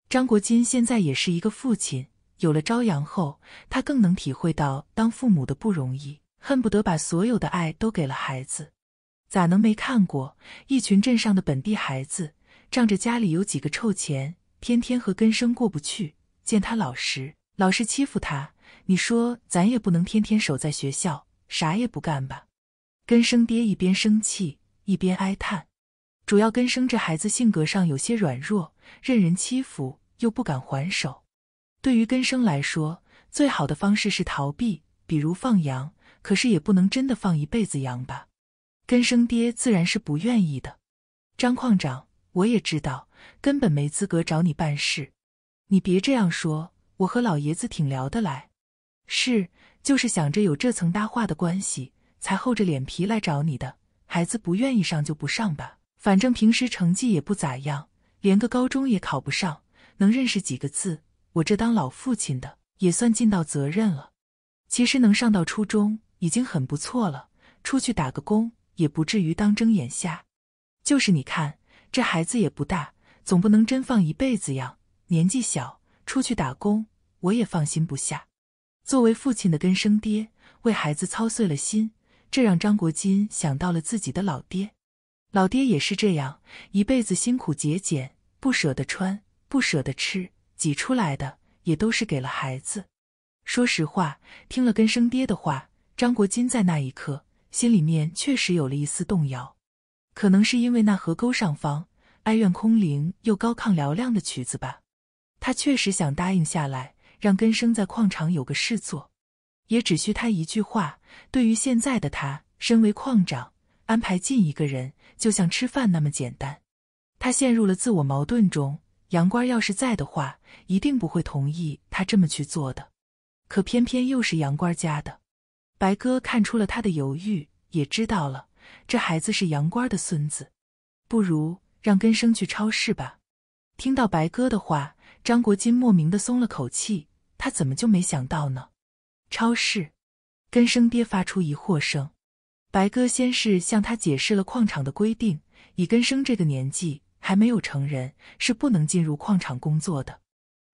张国金现在也是一个父亲，有了朝阳后，他更能体会到当父母的不容易，恨不得把所有的爱都给了孩子。咋能没看过？一群镇上的本地孩子，仗着家里有几个臭钱，天天和根生过不去。见他老实，老是欺负他。你说咱也不能天天守在学校，啥也不干吧？根生爹一边生气一边哀叹。主要根生这孩子性格上有些软弱，任人欺负又不敢还手。对于根生来说，最好的方式是逃避，比如放羊。可是也不能真的放一辈子羊吧？根生爹自然是不愿意的。张矿长，我也知道，根本没资格找你办事。你别这样说，我和老爷子挺聊得来。是，就是想着有这层搭话的关系，才厚着脸皮来找你的。孩子不愿意上就不上吧。反正平时成绩也不咋样，连个高中也考不上，能认识几个字，我这当老父亲的也算尽到责任了。其实能上到初中已经很不错了，出去打个工也不至于当睁眼瞎。就是你看，这孩子也不大，总不能真放一辈子样。年纪小，出去打工我也放心不下。作为父亲的根生爹，为孩子操碎了心，这让张国金想到了自己的老爹。老爹也是这样，一辈子辛苦节俭，不舍得穿，不舍得吃，挤出来的也都是给了孩子。说实话，听了根生爹的话，张国金在那一刻心里面确实有了一丝动摇，可能是因为那河沟上方哀怨空灵又高亢嘹亮的曲子吧。他确实想答应下来，让根生在矿场有个事做，也只需他一句话。对于现在的他，身为矿长。安排进一个人，就像吃饭那么简单。他陷入了自我矛盾中。杨官要是在的话，一定不会同意他这么去做的。可偏偏又是杨官家的。白哥看出了他的犹豫，也知道了这孩子是杨官的孙子。不如让根生去超市吧。听到白哥的话，张国金莫名的松了口气。他怎么就没想到呢？超市？根生爹发出疑惑声。白哥先是向他解释了矿场的规定，以根生这个年纪还没有成人，是不能进入矿场工作的。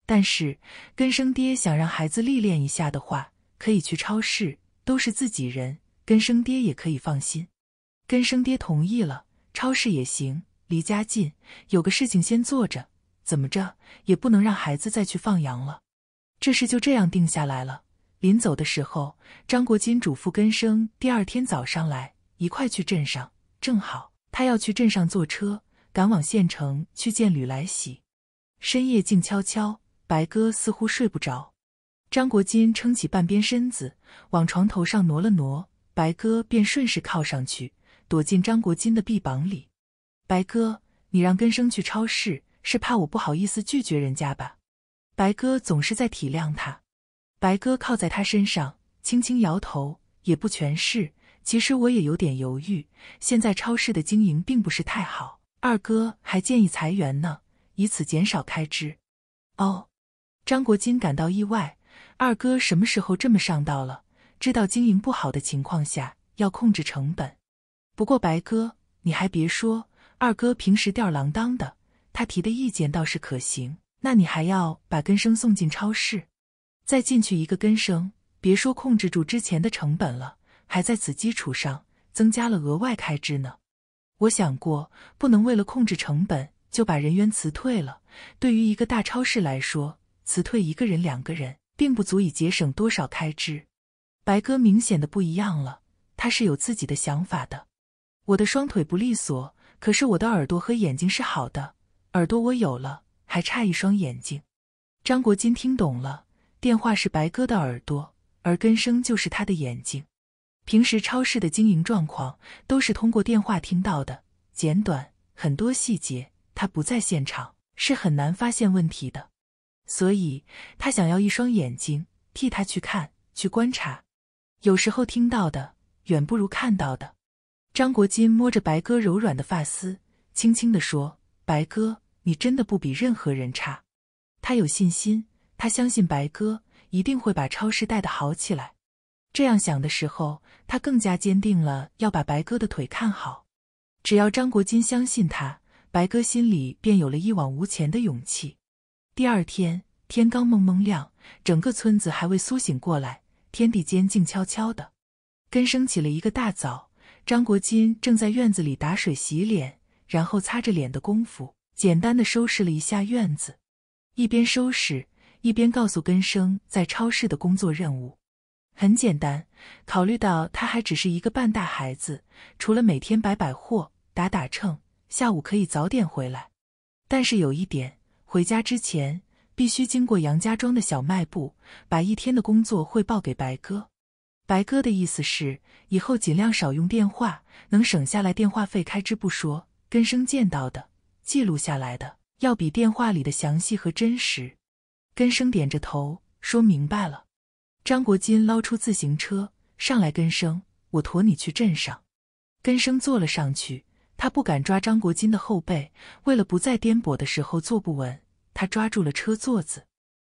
但是根生爹想让孩子历练一下的话，可以去超市，都是自己人，根生爹也可以放心。根生爹同意了，超市也行，离家近。有个事情先做着，怎么着也不能让孩子再去放羊了。这事就这样定下来了。临走的时候，张国金嘱咐根生，第二天早上来一块去镇上。正好他要去镇上坐车，赶往县城去见吕来喜。深夜静悄悄，白鸽似乎睡不着。张国金撑起半边身子，往床头上挪了挪，白鸽便顺势靠上去，躲进张国金的臂膀里。白鸽，你让根生去超市，是怕我不好意思拒绝人家吧？白鸽总是在体谅他。白哥靠在他身上，轻轻摇头，也不全是。其实我也有点犹豫。现在超市的经营并不是太好，二哥还建议裁员呢，以此减少开支。哦，张国金感到意外，二哥什么时候这么上道了？知道经营不好的情况下要控制成本。不过白哥，你还别说，二哥平时吊儿郎当的，他提的意见倒是可行。那你还要把根生送进超市？再进去一个根生，别说控制住之前的成本了，还在此基础上增加了额外开支呢。我想过，不能为了控制成本就把人员辞退了。对于一个大超市来说，辞退一个人、两个人，并不足以节省多少开支。白哥明显的不一样了，他是有自己的想法的。我的双腿不利索，可是我的耳朵和眼睛是好的。耳朵我有了，还差一双眼睛。张国金听懂了。电话是白鸽的耳朵，而根声就是他的眼睛。平时超市的经营状况都是通过电话听到的，简短，很多细节他不在现场是很难发现问题的。所以他想要一双眼睛替他去看、去观察。有时候听到的远不如看到的。张国金摸着白鸽柔软的发丝，轻轻地说：“白鸽，你真的不比任何人差。”他有信心。他相信白鸽一定会把超市带得好起来。这样想的时候，他更加坚定了要把白鸽的腿看好。只要张国金相信他，白鸽心里便有了一往无前的勇气。第二天天刚蒙蒙亮，整个村子还未苏醒过来，天地间静悄悄的。根生起了一个大早，张国金正在院子里打水洗脸，然后擦着脸的功夫，简单的收拾了一下院子，一边收拾。一边告诉根生在超市的工作任务，很简单。考虑到他还只是一个半大孩子，除了每天摆摆货、打打秤，下午可以早点回来。但是有一点，回家之前必须经过杨家庄的小卖部，把一天的工作汇报给白哥。白哥的意思是，以后尽量少用电话，能省下来电话费开支不说，根生见到的、记录下来的，要比电话里的详细和真实。根生点着头，说明白了。张国金捞出自行车，上来。根生，我驮你去镇上。根生坐了上去，他不敢抓张国金的后背，为了不在颠簸的时候坐不稳，他抓住了车座子。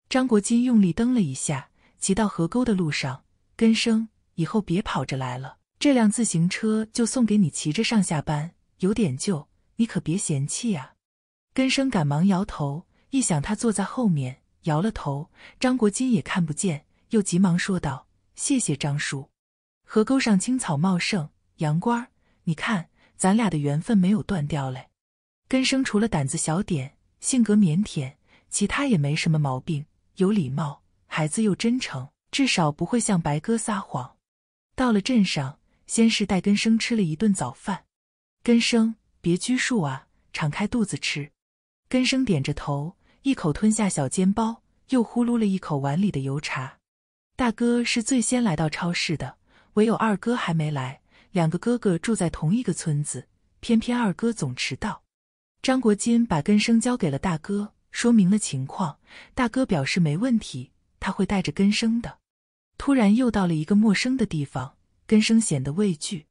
张国金用力蹬了一下，骑到河沟的路上。根生，以后别跑着来了，这辆自行车就送给你，骑着上下班。有点旧，你可别嫌弃啊。根生赶忙摇头，一想他坐在后面。摇了头，张国金也看不见，又急忙说道：“谢谢张叔。”河沟上青草茂盛，杨官儿，你看，咱俩的缘分没有断掉嘞。根生除了胆子小点，性格腼腆，其他也没什么毛病，有礼貌，孩子又真诚，至少不会向白鸽撒谎。到了镇上，先是带根生吃了一顿早饭，根生别拘束啊，敞开肚子吃。根生点着头。一口吞下小煎包，又呼噜了一口碗里的油茶。大哥是最先来到超市的，唯有二哥还没来。两个哥哥住在同一个村子，偏偏二哥总迟到。张国金把根生交给了大哥，说明了情况。大哥表示没问题，他会带着根生的。突然又到了一个陌生的地方，根生显得畏惧。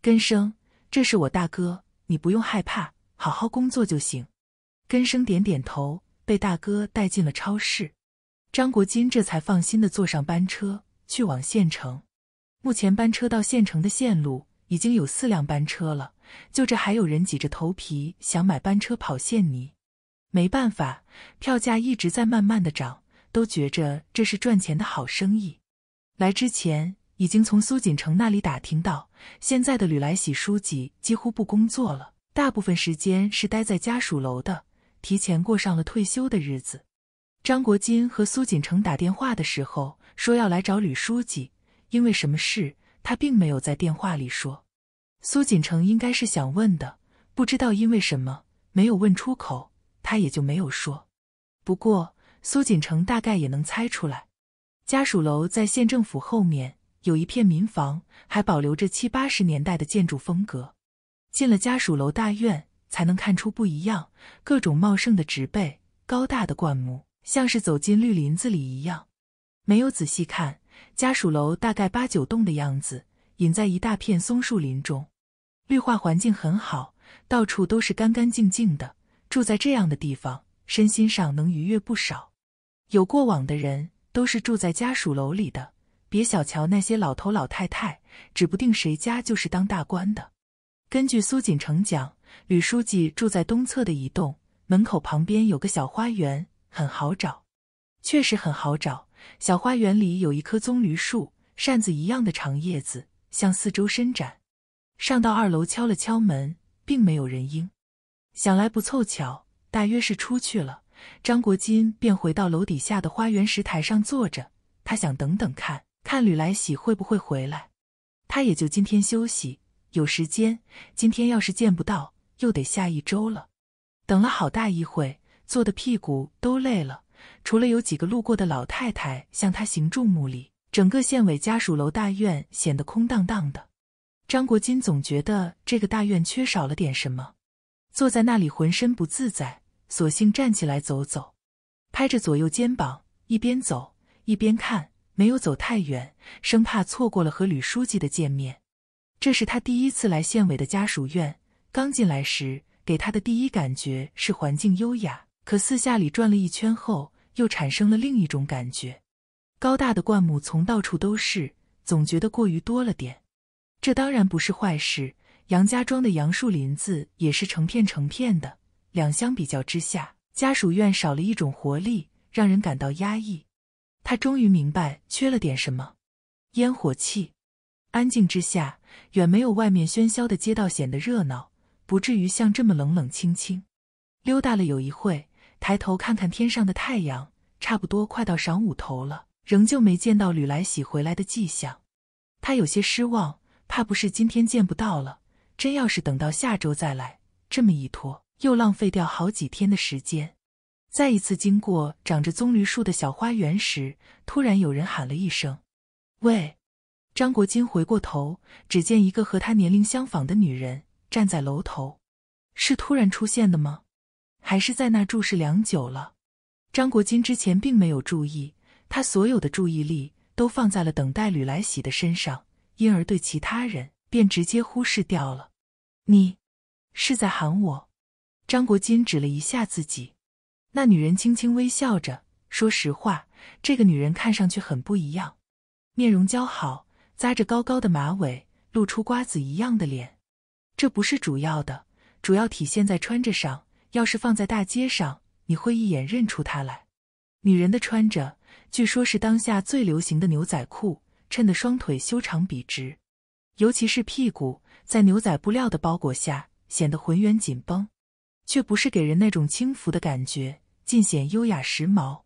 根生，这是我大哥，你不用害怕，好好工作就行。根生点点头。被大哥带进了超市，张国金这才放心的坐上班车去往县城。目前班车到县城的线路已经有四辆班车了，就这还有人挤着头皮想买班车跑县里。没办法，票价一直在慢慢的涨，都觉着这是赚钱的好生意。来之前已经从苏锦城那里打听到，现在的吕来喜书记几乎不工作了，大部分时间是待在家属楼的。提前过上了退休的日子。张国金和苏锦成打电话的时候说要来找吕书记，因为什么事他并没有在电话里说。苏锦成应该是想问的，不知道因为什么没有问出口，他也就没有说。不过苏锦成大概也能猜出来，家属楼在县政府后面，有一片民房，还保留着七八十年代的建筑风格。进了家属楼大院。才能看出不一样，各种茂盛的植被，高大的灌木，像是走进绿林子里一样。没有仔细看，家属楼大概八九栋的样子，隐在一大片松树林中。绿化环境很好，到处都是干干净净的。住在这样的地方，身心上能愉悦不少。有过往的人都是住在家属楼里的，别小瞧那些老头老太太，指不定谁家就是当大官的。根据苏锦成讲。吕书记住在东侧的一栋，门口旁边有个小花园，很好找，确实很好找。小花园里有一棵棕榈树，扇子一样的长叶子向四周伸展。上到二楼敲了敲门，并没有人应，想来不凑巧，大约是出去了。张国金便回到楼底下的花园石台上坐着，他想等等看看吕来喜会不会回来。他也就今天休息，有时间。今天要是见不到。又得下一周了，等了好大一会，坐的屁股都累了。除了有几个路过的老太太向他行注目礼，整个县委家属楼大院显得空荡荡的。张国金总觉得这个大院缺少了点什么，坐在那里浑身不自在，索性站起来走走，拍着左右肩膀，一边走一边看。没有走太远，生怕错过了和吕书记的见面。这是他第一次来县委的家属院。刚进来时，给他的第一感觉是环境优雅。可四下里转了一圈后，又产生了另一种感觉：高大的灌木丛到处都是，总觉得过于多了点。这当然不是坏事。杨家庄的杨树林子也是成片成片的，两相比较之下，家属院少了一种活力，让人感到压抑。他终于明白，缺了点什么——烟火气。安静之下，远没有外面喧嚣的街道显得热闹。不至于像这么冷冷清清。溜达了有一会，抬头看看天上的太阳，差不多快到晌午头了，仍旧没见到吕来喜回来的迹象。他有些失望，怕不是今天见不到了。真要是等到下周再来，这么一拖，又浪费掉好几天的时间。再一次经过长着棕榈树的小花园时，突然有人喊了一声：“喂！”张国金回过头，只见一个和他年龄相仿的女人。站在楼头，是突然出现的吗？还是在那注视良久了？张国金之前并没有注意，他所有的注意力都放在了等待吕来喜的身上，因而对其他人便直接忽视掉了。你是在喊我？张国金指了一下自己。那女人轻轻微笑着，说实话，这个女人看上去很不一样，面容姣好，扎着高高的马尾，露出瓜子一样的脸。这不是主要的，主要体现在穿着上。要是放在大街上，你会一眼认出它来。女人的穿着，据说是当下最流行的牛仔裤，衬得双腿修长笔直，尤其是屁股，在牛仔布料的包裹下显得浑圆紧绷，却不是给人那种轻浮的感觉，尽显优雅时髦。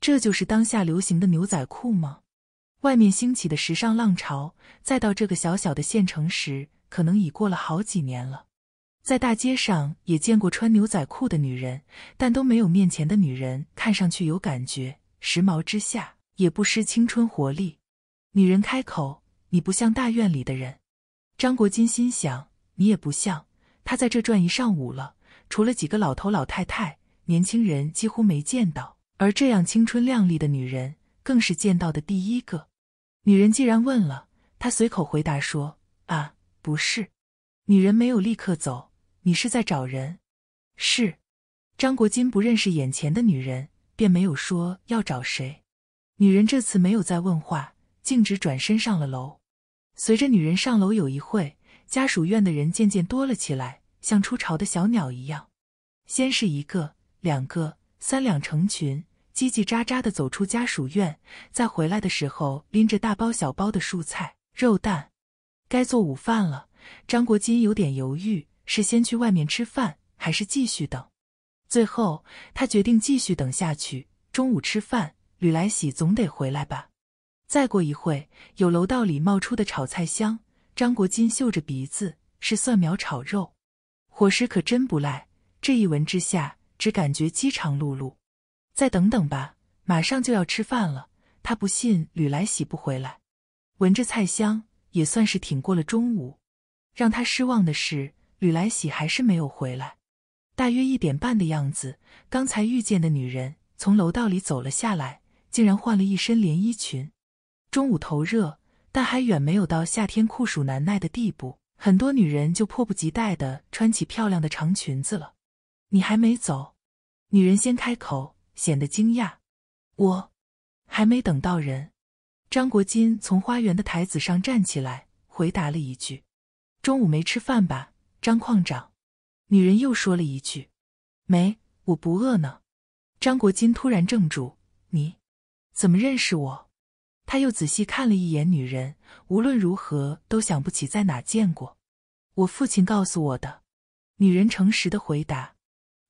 这就是当下流行的牛仔裤吗？外面兴起的时尚浪潮，再到这个小小的县城时。可能已过了好几年了，在大街上也见过穿牛仔裤的女人，但都没有面前的女人看上去有感觉。时髦之下，也不失青春活力。女人开口：“你不像大院里的人。”张国金心想：“你也不像。”他在这转一上午了，除了几个老头老太太，年轻人几乎没见到。而这样青春靓丽的女人，更是见到的第一个。女人既然问了，他随口回答说：“啊。”不是，女人没有立刻走。你是在找人？是，张国金不认识眼前的女人，便没有说要找谁。女人这次没有再问话，径直转身上了楼。随着女人上楼有一会，家属院的人渐渐多了起来，像出巢的小鸟一样，先是一个，两个，三两成群，叽叽喳喳的走出家属院，再回来的时候拎着大包小包的蔬菜、肉蛋。该做午饭了，张国金有点犹豫，是先去外面吃饭，还是继续等？最后，他决定继续等下去。中午吃饭，吕来喜总得回来吧？再过一会有楼道里冒出的炒菜香，张国金嗅着鼻子，是蒜苗炒肉，伙食可真不赖。这一闻之下，只感觉饥肠辘辘。再等等吧，马上就要吃饭了。他不信吕来喜不回来。闻着菜香。也算是挺过了中午。让他失望的是，吕来喜还是没有回来。大约一点半的样子，刚才遇见的女人从楼道里走了下来，竟然换了一身连衣裙。中午头热，但还远没有到夏天酷暑难耐的地步，很多女人就迫不及待的穿起漂亮的长裙子了。你还没走？女人先开口，显得惊讶。我还没等到人。张国金从花园的台子上站起来，回答了一句：“中午没吃饭吧？”张矿长，女人又说了一句：“没，我不饿呢。”张国金突然怔住：“你，怎么认识我？”他又仔细看了一眼女人，无论如何都想不起在哪见过。我父亲告诉我的，女人诚实的回答：“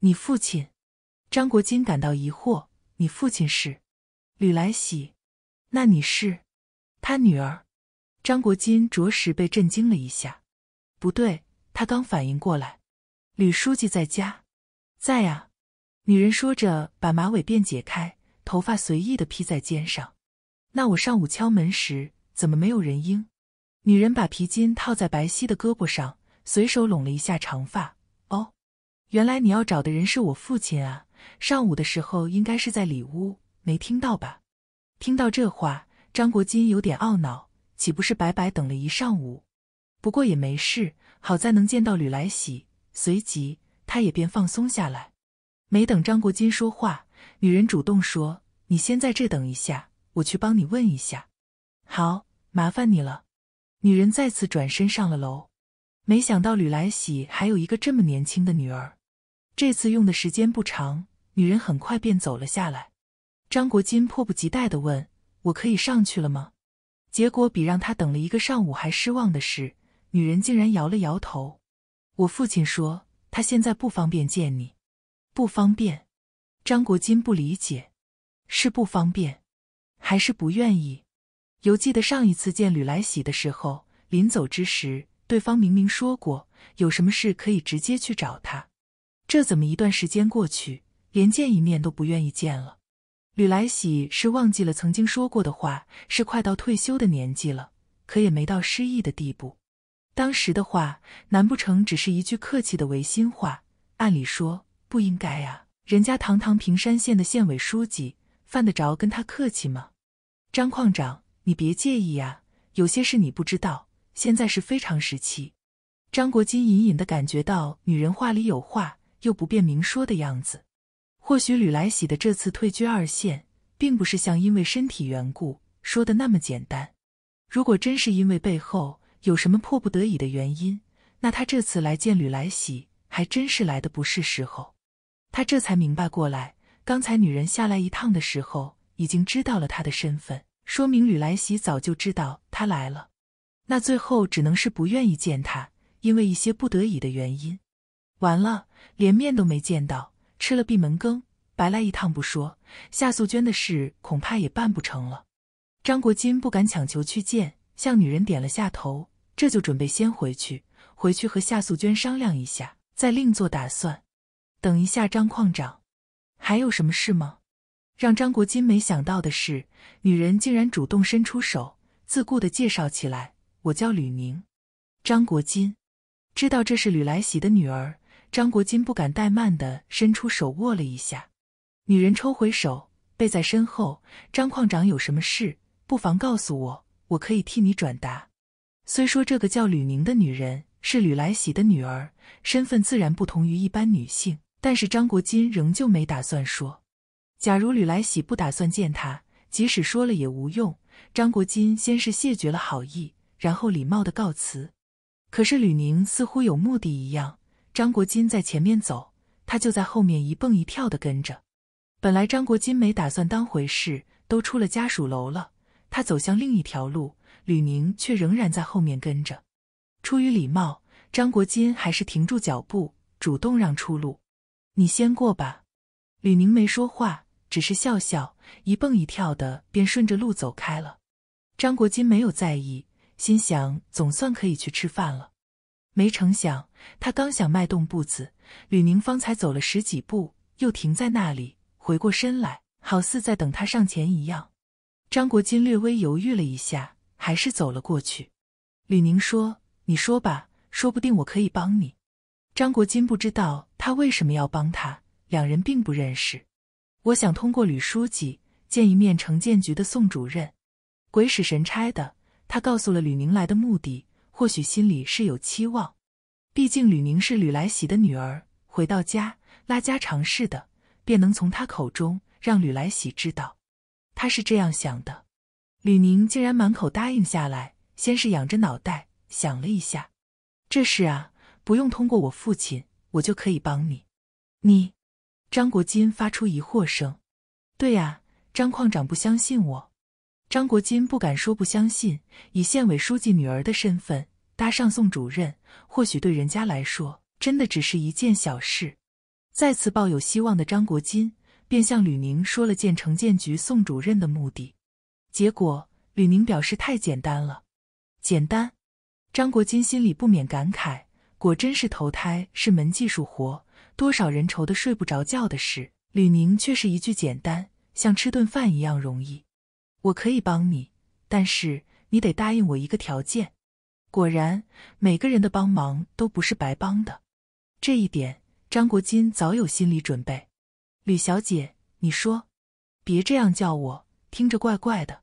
你父亲。”张国金感到疑惑：“你父亲是？”吕来喜。那你是，他女儿，张国金着实被震惊了一下。不对，他刚反应过来，吕书记在家，在呀。女人说着，把马尾辫解开，头发随意的披在肩上。那我上午敲门时怎么没有人应？女人把皮筋套在白皙的胳膊上，随手拢了一下长发。哦，原来你要找的人是我父亲啊。上午的时候应该是在里屋，没听到吧？听到这话，张国金有点懊恼，岂不是白白等了一上午？不过也没事，好在能见到吕来喜。随即，他也便放松下来。没等张国金说话，女人主动说：“你先在这等一下，我去帮你问一下。”“好，麻烦你了。”女人再次转身上了楼。没想到吕来喜还有一个这么年轻的女儿。这次用的时间不长，女人很快便走了下来。张国金迫不及待地问：“我可以上去了吗？”结果比让他等了一个上午还失望的是，女人竟然摇了摇头。我父亲说他现在不方便见你，不方便。张国金不理解，是不方便，还是不愿意？犹记得上一次见吕来喜的时候，临走之时，对方明明说过有什么事可以直接去找他，这怎么一段时间过去，连见一面都不愿意见了？吕来喜是忘记了曾经说过的话，是快到退休的年纪了，可也没到失忆的地步。当时的话，难不成只是一句客气的违心话？按理说不应该啊，人家堂堂平山县的县委书记，犯得着跟他客气吗？张矿长，你别介意啊，有些事你不知道。现在是非常时期。张国金隐隐的感觉到女人话里有话，又不便明说的样子。或许吕来喜的这次退居二线，并不是像因为身体缘故说的那么简单。如果真是因为背后有什么迫不得已的原因，那他这次来见吕来喜还真是来的不是时候。他这才明白过来，刚才女人下来一趟的时候，已经知道了他的身份，说明吕来喜早就知道他来了，那最后只能是不愿意见他，因为一些不得已的原因。完了，连面都没见到。吃了闭门羹，白来一趟不说，夏素娟的事恐怕也办不成了。张国金不敢强求去见，向女人点了下头，这就准备先回去，回去和夏素娟商量一下，再另做打算。等一下，张矿长，还有什么事吗？让张国金没想到的是，女人竟然主动伸出手，自顾的介绍起来：“我叫吕宁。”张国金知道这是吕来喜的女儿。张国金不敢怠慢的伸出手握了一下，女人抽回手，背在身后。张矿长有什么事，不妨告诉我，我可以替你转达。虽说这个叫吕宁的女人是吕来喜的女儿，身份自然不同于一般女性，但是张国金仍旧没打算说。假如吕来喜不打算见他，即使说了也无用。张国金先是谢绝了好意，然后礼貌的告辞。可是吕宁似乎有目的一样。张国金在前面走，他就在后面一蹦一跳的跟着。本来张国金没打算当回事，都出了家属楼了，他走向另一条路，吕宁却仍然在后面跟着。出于礼貌，张国金还是停住脚步，主动让出路：“你先过吧。”吕宁没说话，只是笑笑，一蹦一跳的便顺着路走开了。张国金没有在意，心想总算可以去吃饭了。没成想。他刚想迈动步子，吕宁方才走了十几步，又停在那里，回过身来，好似在等他上前一样。张国金略微犹豫了一下，还是走了过去。吕宁说：“你说吧，说不定我可以帮你。”张国金不知道他为什么要帮他，两人并不认识。我想通过吕书记见一面城建局的宋主任。鬼使神差的，他告诉了吕宁来的目的，或许心里是有期望。毕竟吕宁是吕来喜的女儿，回到家拉家常似的，便能从他口中让吕来喜知道他是这样想的。吕宁竟然满口答应下来，先是仰着脑袋想了一下，这事啊不用通过我父亲，我就可以帮你。你，张国金发出疑惑声：“对呀，张矿长不相信我。”张国金不敢说不相信，以县委书记女儿的身份。搭上宋主任，或许对人家来说真的只是一件小事。再次抱有希望的张国金便向吕宁说了见城建局宋主任的目的，结果吕宁表示太简单了。简单，张国金心里不免感慨：果真是投胎是门技术活，多少人愁得睡不着觉的事，吕宁却是一句简单，像吃顿饭一样容易。我可以帮你，但是你得答应我一个条件。果然，每个人的帮忙都不是白帮的，这一点张国金早有心理准备。吕小姐，你说，别这样叫我，听着怪怪的。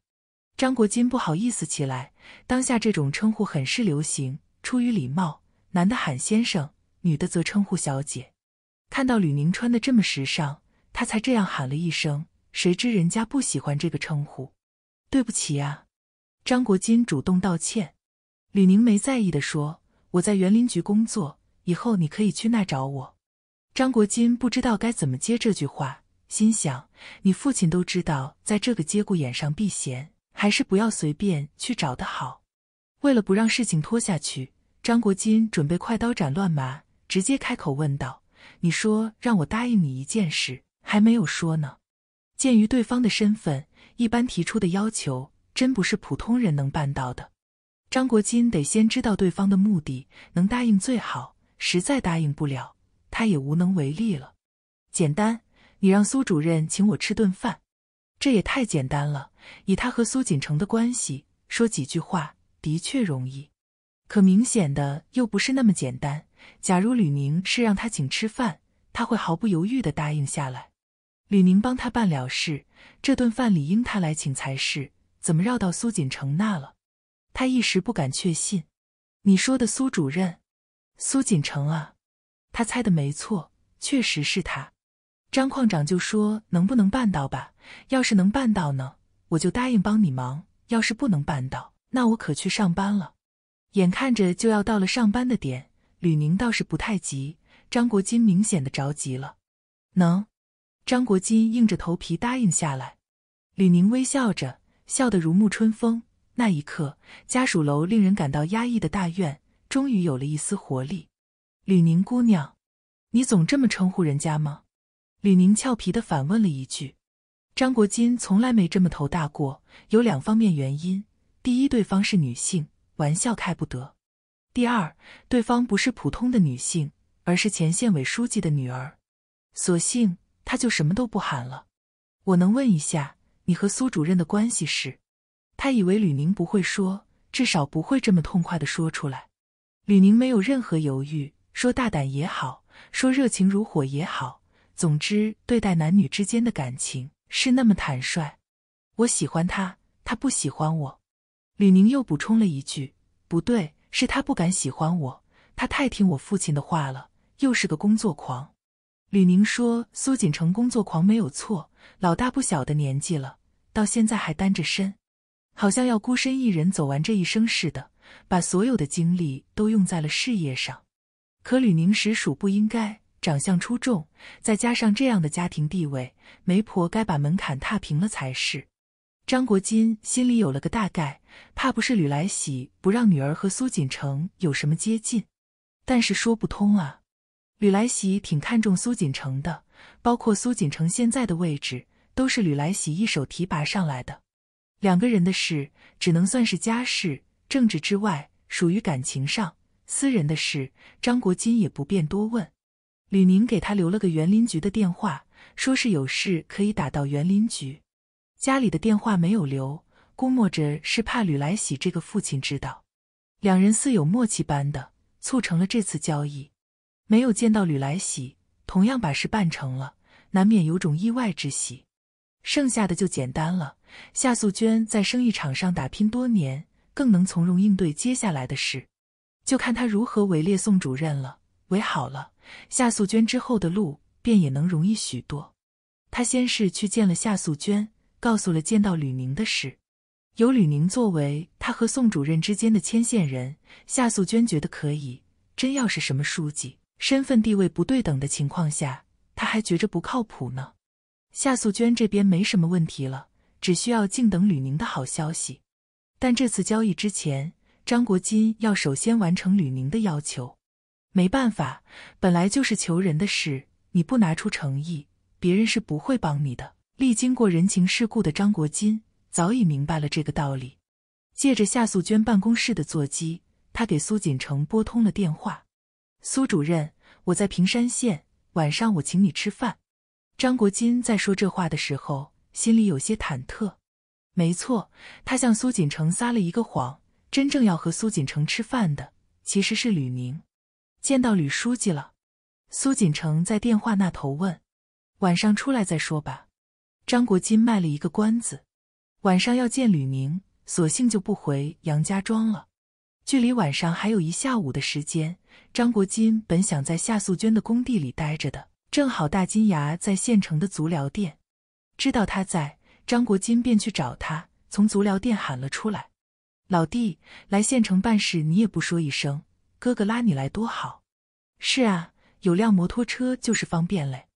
张国金不好意思起来，当下这种称呼很是流行，出于礼貌，男的喊先生，女的则称呼小姐。看到吕宁穿的这么时尚，他才这样喊了一声，谁知人家不喜欢这个称呼，对不起啊，张国金主动道歉。吕宁没在意地说：“我在园林局工作，以后你可以去那找我。”张国金不知道该怎么接这句话，心想：“你父亲都知道，在这个节骨眼上避嫌，还是不要随便去找的好。”为了不让事情拖下去，张国金准备快刀斩乱麻，直接开口问道：“你说让我答应你一件事，还没有说呢。”鉴于对方的身份，一般提出的要求真不是普通人能办到的。张国金得先知道对方的目的，能答应最好，实在答应不了，他也无能为力了。简单，你让苏主任请我吃顿饭，这也太简单了。以他和苏锦成的关系，说几句话的确容易，可明显的又不是那么简单。假如吕宁是让他请吃饭，他会毫不犹豫地答应下来。吕宁帮他办了事，这顿饭理应他来请才是，怎么绕到苏锦成那了？他一时不敢确信，你说的苏主任，苏锦成啊？他猜的没错，确实是他。张矿长就说：“能不能办到吧？要是能办到呢，我就答应帮你忙；要是不能办到，那我可去上班了。”眼看着就要到了上班的点，吕宁倒是不太急，张国金明显的着急了。能？张国金硬着头皮答应下来。吕宁微笑着，笑得如沐春风。那一刻，家属楼令人感到压抑的大院终于有了一丝活力。吕宁姑娘，你总这么称呼人家吗？吕宁俏皮地反问了一句。张国金从来没这么头大过，有两方面原因：第一，对方是女性，玩笑开不得；第二，对方不是普通的女性，而是前县委书记的女儿。索性，他就什么都不喊了。我能问一下，你和苏主任的关系是？他以为吕宁不会说，至少不会这么痛快的说出来。吕宁没有任何犹豫，说大胆也好，说热情如火也好，总之对待男女之间的感情是那么坦率。我喜欢他，他不喜欢我。吕宁又补充了一句：“不对，是他不敢喜欢我，他太听我父亲的话了，又是个工作狂。”吕宁说：“苏锦城工作狂没有错，老大不小的年纪了，到现在还单着身。”好像要孤身一人走完这一生似的，把所有的精力都用在了事业上。可吕宁实属不应该，长相出众，再加上这样的家庭地位，媒婆该把门槛踏平了才是。张国金心里有了个大概，怕不是吕来喜不让女儿和苏锦成有什么接近，但是说不通啊。吕来喜挺看重苏锦成的，包括苏锦成现在的位置，都是吕来喜一手提拔上来的。两个人的事只能算是家事，政治之外，属于感情上私人的事。张国金也不便多问。吕宁给他留了个园林局的电话，说是有事可以打到园林局。家里的电话没有留，估摸着是怕吕来喜这个父亲知道。两人似有默契般的促成了这次交易，没有见到吕来喜，同样把事办成了，难免有种意外之喜。剩下的就简单了。夏素娟在生意场上打拼多年，更能从容应对接下来的事，就看她如何围猎宋主任了。围好了，夏素娟之后的路便也能容易许多。他先是去见了夏素娟，告诉了见到吕宁的事。有吕宁作为他和宋主任之间的牵线人，夏素娟觉得可以。真要是什么书记，身份地位不对等的情况下，他还觉着不靠谱呢。夏素娟这边没什么问题了，只需要静等吕宁的好消息。但这次交易之前，张国金要首先完成吕宁的要求。没办法，本来就是求人的事，你不拿出诚意，别人是不会帮你的。历经过人情世故的张国金早已明白了这个道理。借着夏素娟办公室的座机，他给苏锦程拨通了电话：“苏主任，我在平山县，晚上我请你吃饭。”张国金在说这话的时候，心里有些忐忑。没错，他向苏锦城撒了一个谎。真正要和苏锦城吃饭的，其实是吕宁。见到吕书记了，苏锦城在电话那头问：“晚上出来再说吧。”张国金卖了一个关子。晚上要见吕宁，索性就不回杨家庄了。距离晚上还有一下午的时间，张国金本想在夏素娟的工地里待着的。正好大金牙在县城的足疗店，知道他在，张国金便去找他，从足疗店喊了出来：“老弟，来县城办事你也不说一声，哥哥拉你来多好。”“是啊，有辆摩托车就是方便嘞。”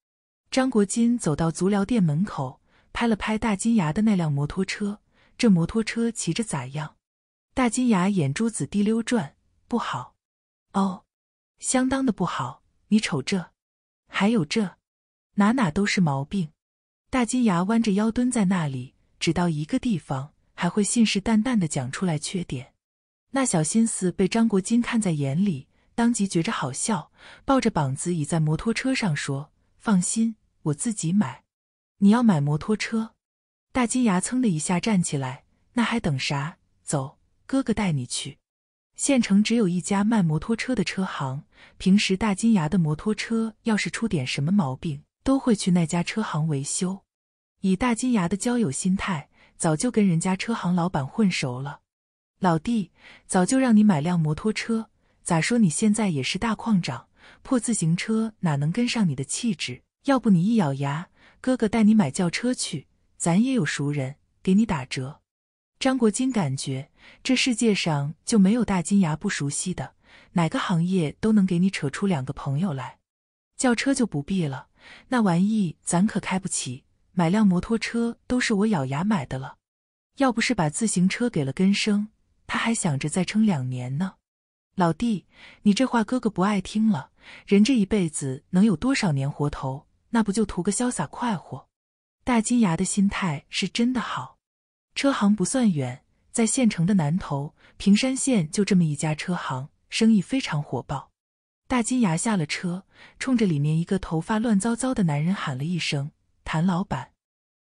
张国金走到足疗店门口，拍了拍大金牙的那辆摩托车：“这摩托车骑着咋样？”大金牙眼珠子滴溜转：“不好。”“哦，相当的不好，你瞅这。”还有这，哪哪都是毛病。大金牙弯着腰蹲在那里，只到一个地方，还会信誓旦旦的讲出来缺点。那小心思被张国金看在眼里，当即觉着好笑，抱着膀子倚在摩托车上说：“放心，我自己买。你要买摩托车？”大金牙噌的一下站起来：“那还等啥？走，哥哥带你去。”县城只有一家卖摩托车的车行，平时大金牙的摩托车要是出点什么毛病，都会去那家车行维修。以大金牙的交友心态，早就跟人家车行老板混熟了。老弟，早就让你买辆摩托车，咋说你现在也是大矿长，破自行车哪能跟上你的气质？要不你一咬牙，哥哥带你买轿车去，咱也有熟人给你打折。张国金感觉这世界上就没有大金牙不熟悉的，哪个行业都能给你扯出两个朋友来。轿车就不必了，那玩意咱可开不起，买辆摩托车都是我咬牙买的了。要不是把自行车给了根生，他还想着再撑两年呢。老弟，你这话哥哥不爱听了。人这一辈子能有多少年活头？那不就图个潇洒快活？大金牙的心态是真的好。车行不算远，在县城的南头平山县就这么一家车行，生意非常火爆。大金牙下了车，冲着里面一个头发乱糟糟的男人喊了一声：“谭老板。”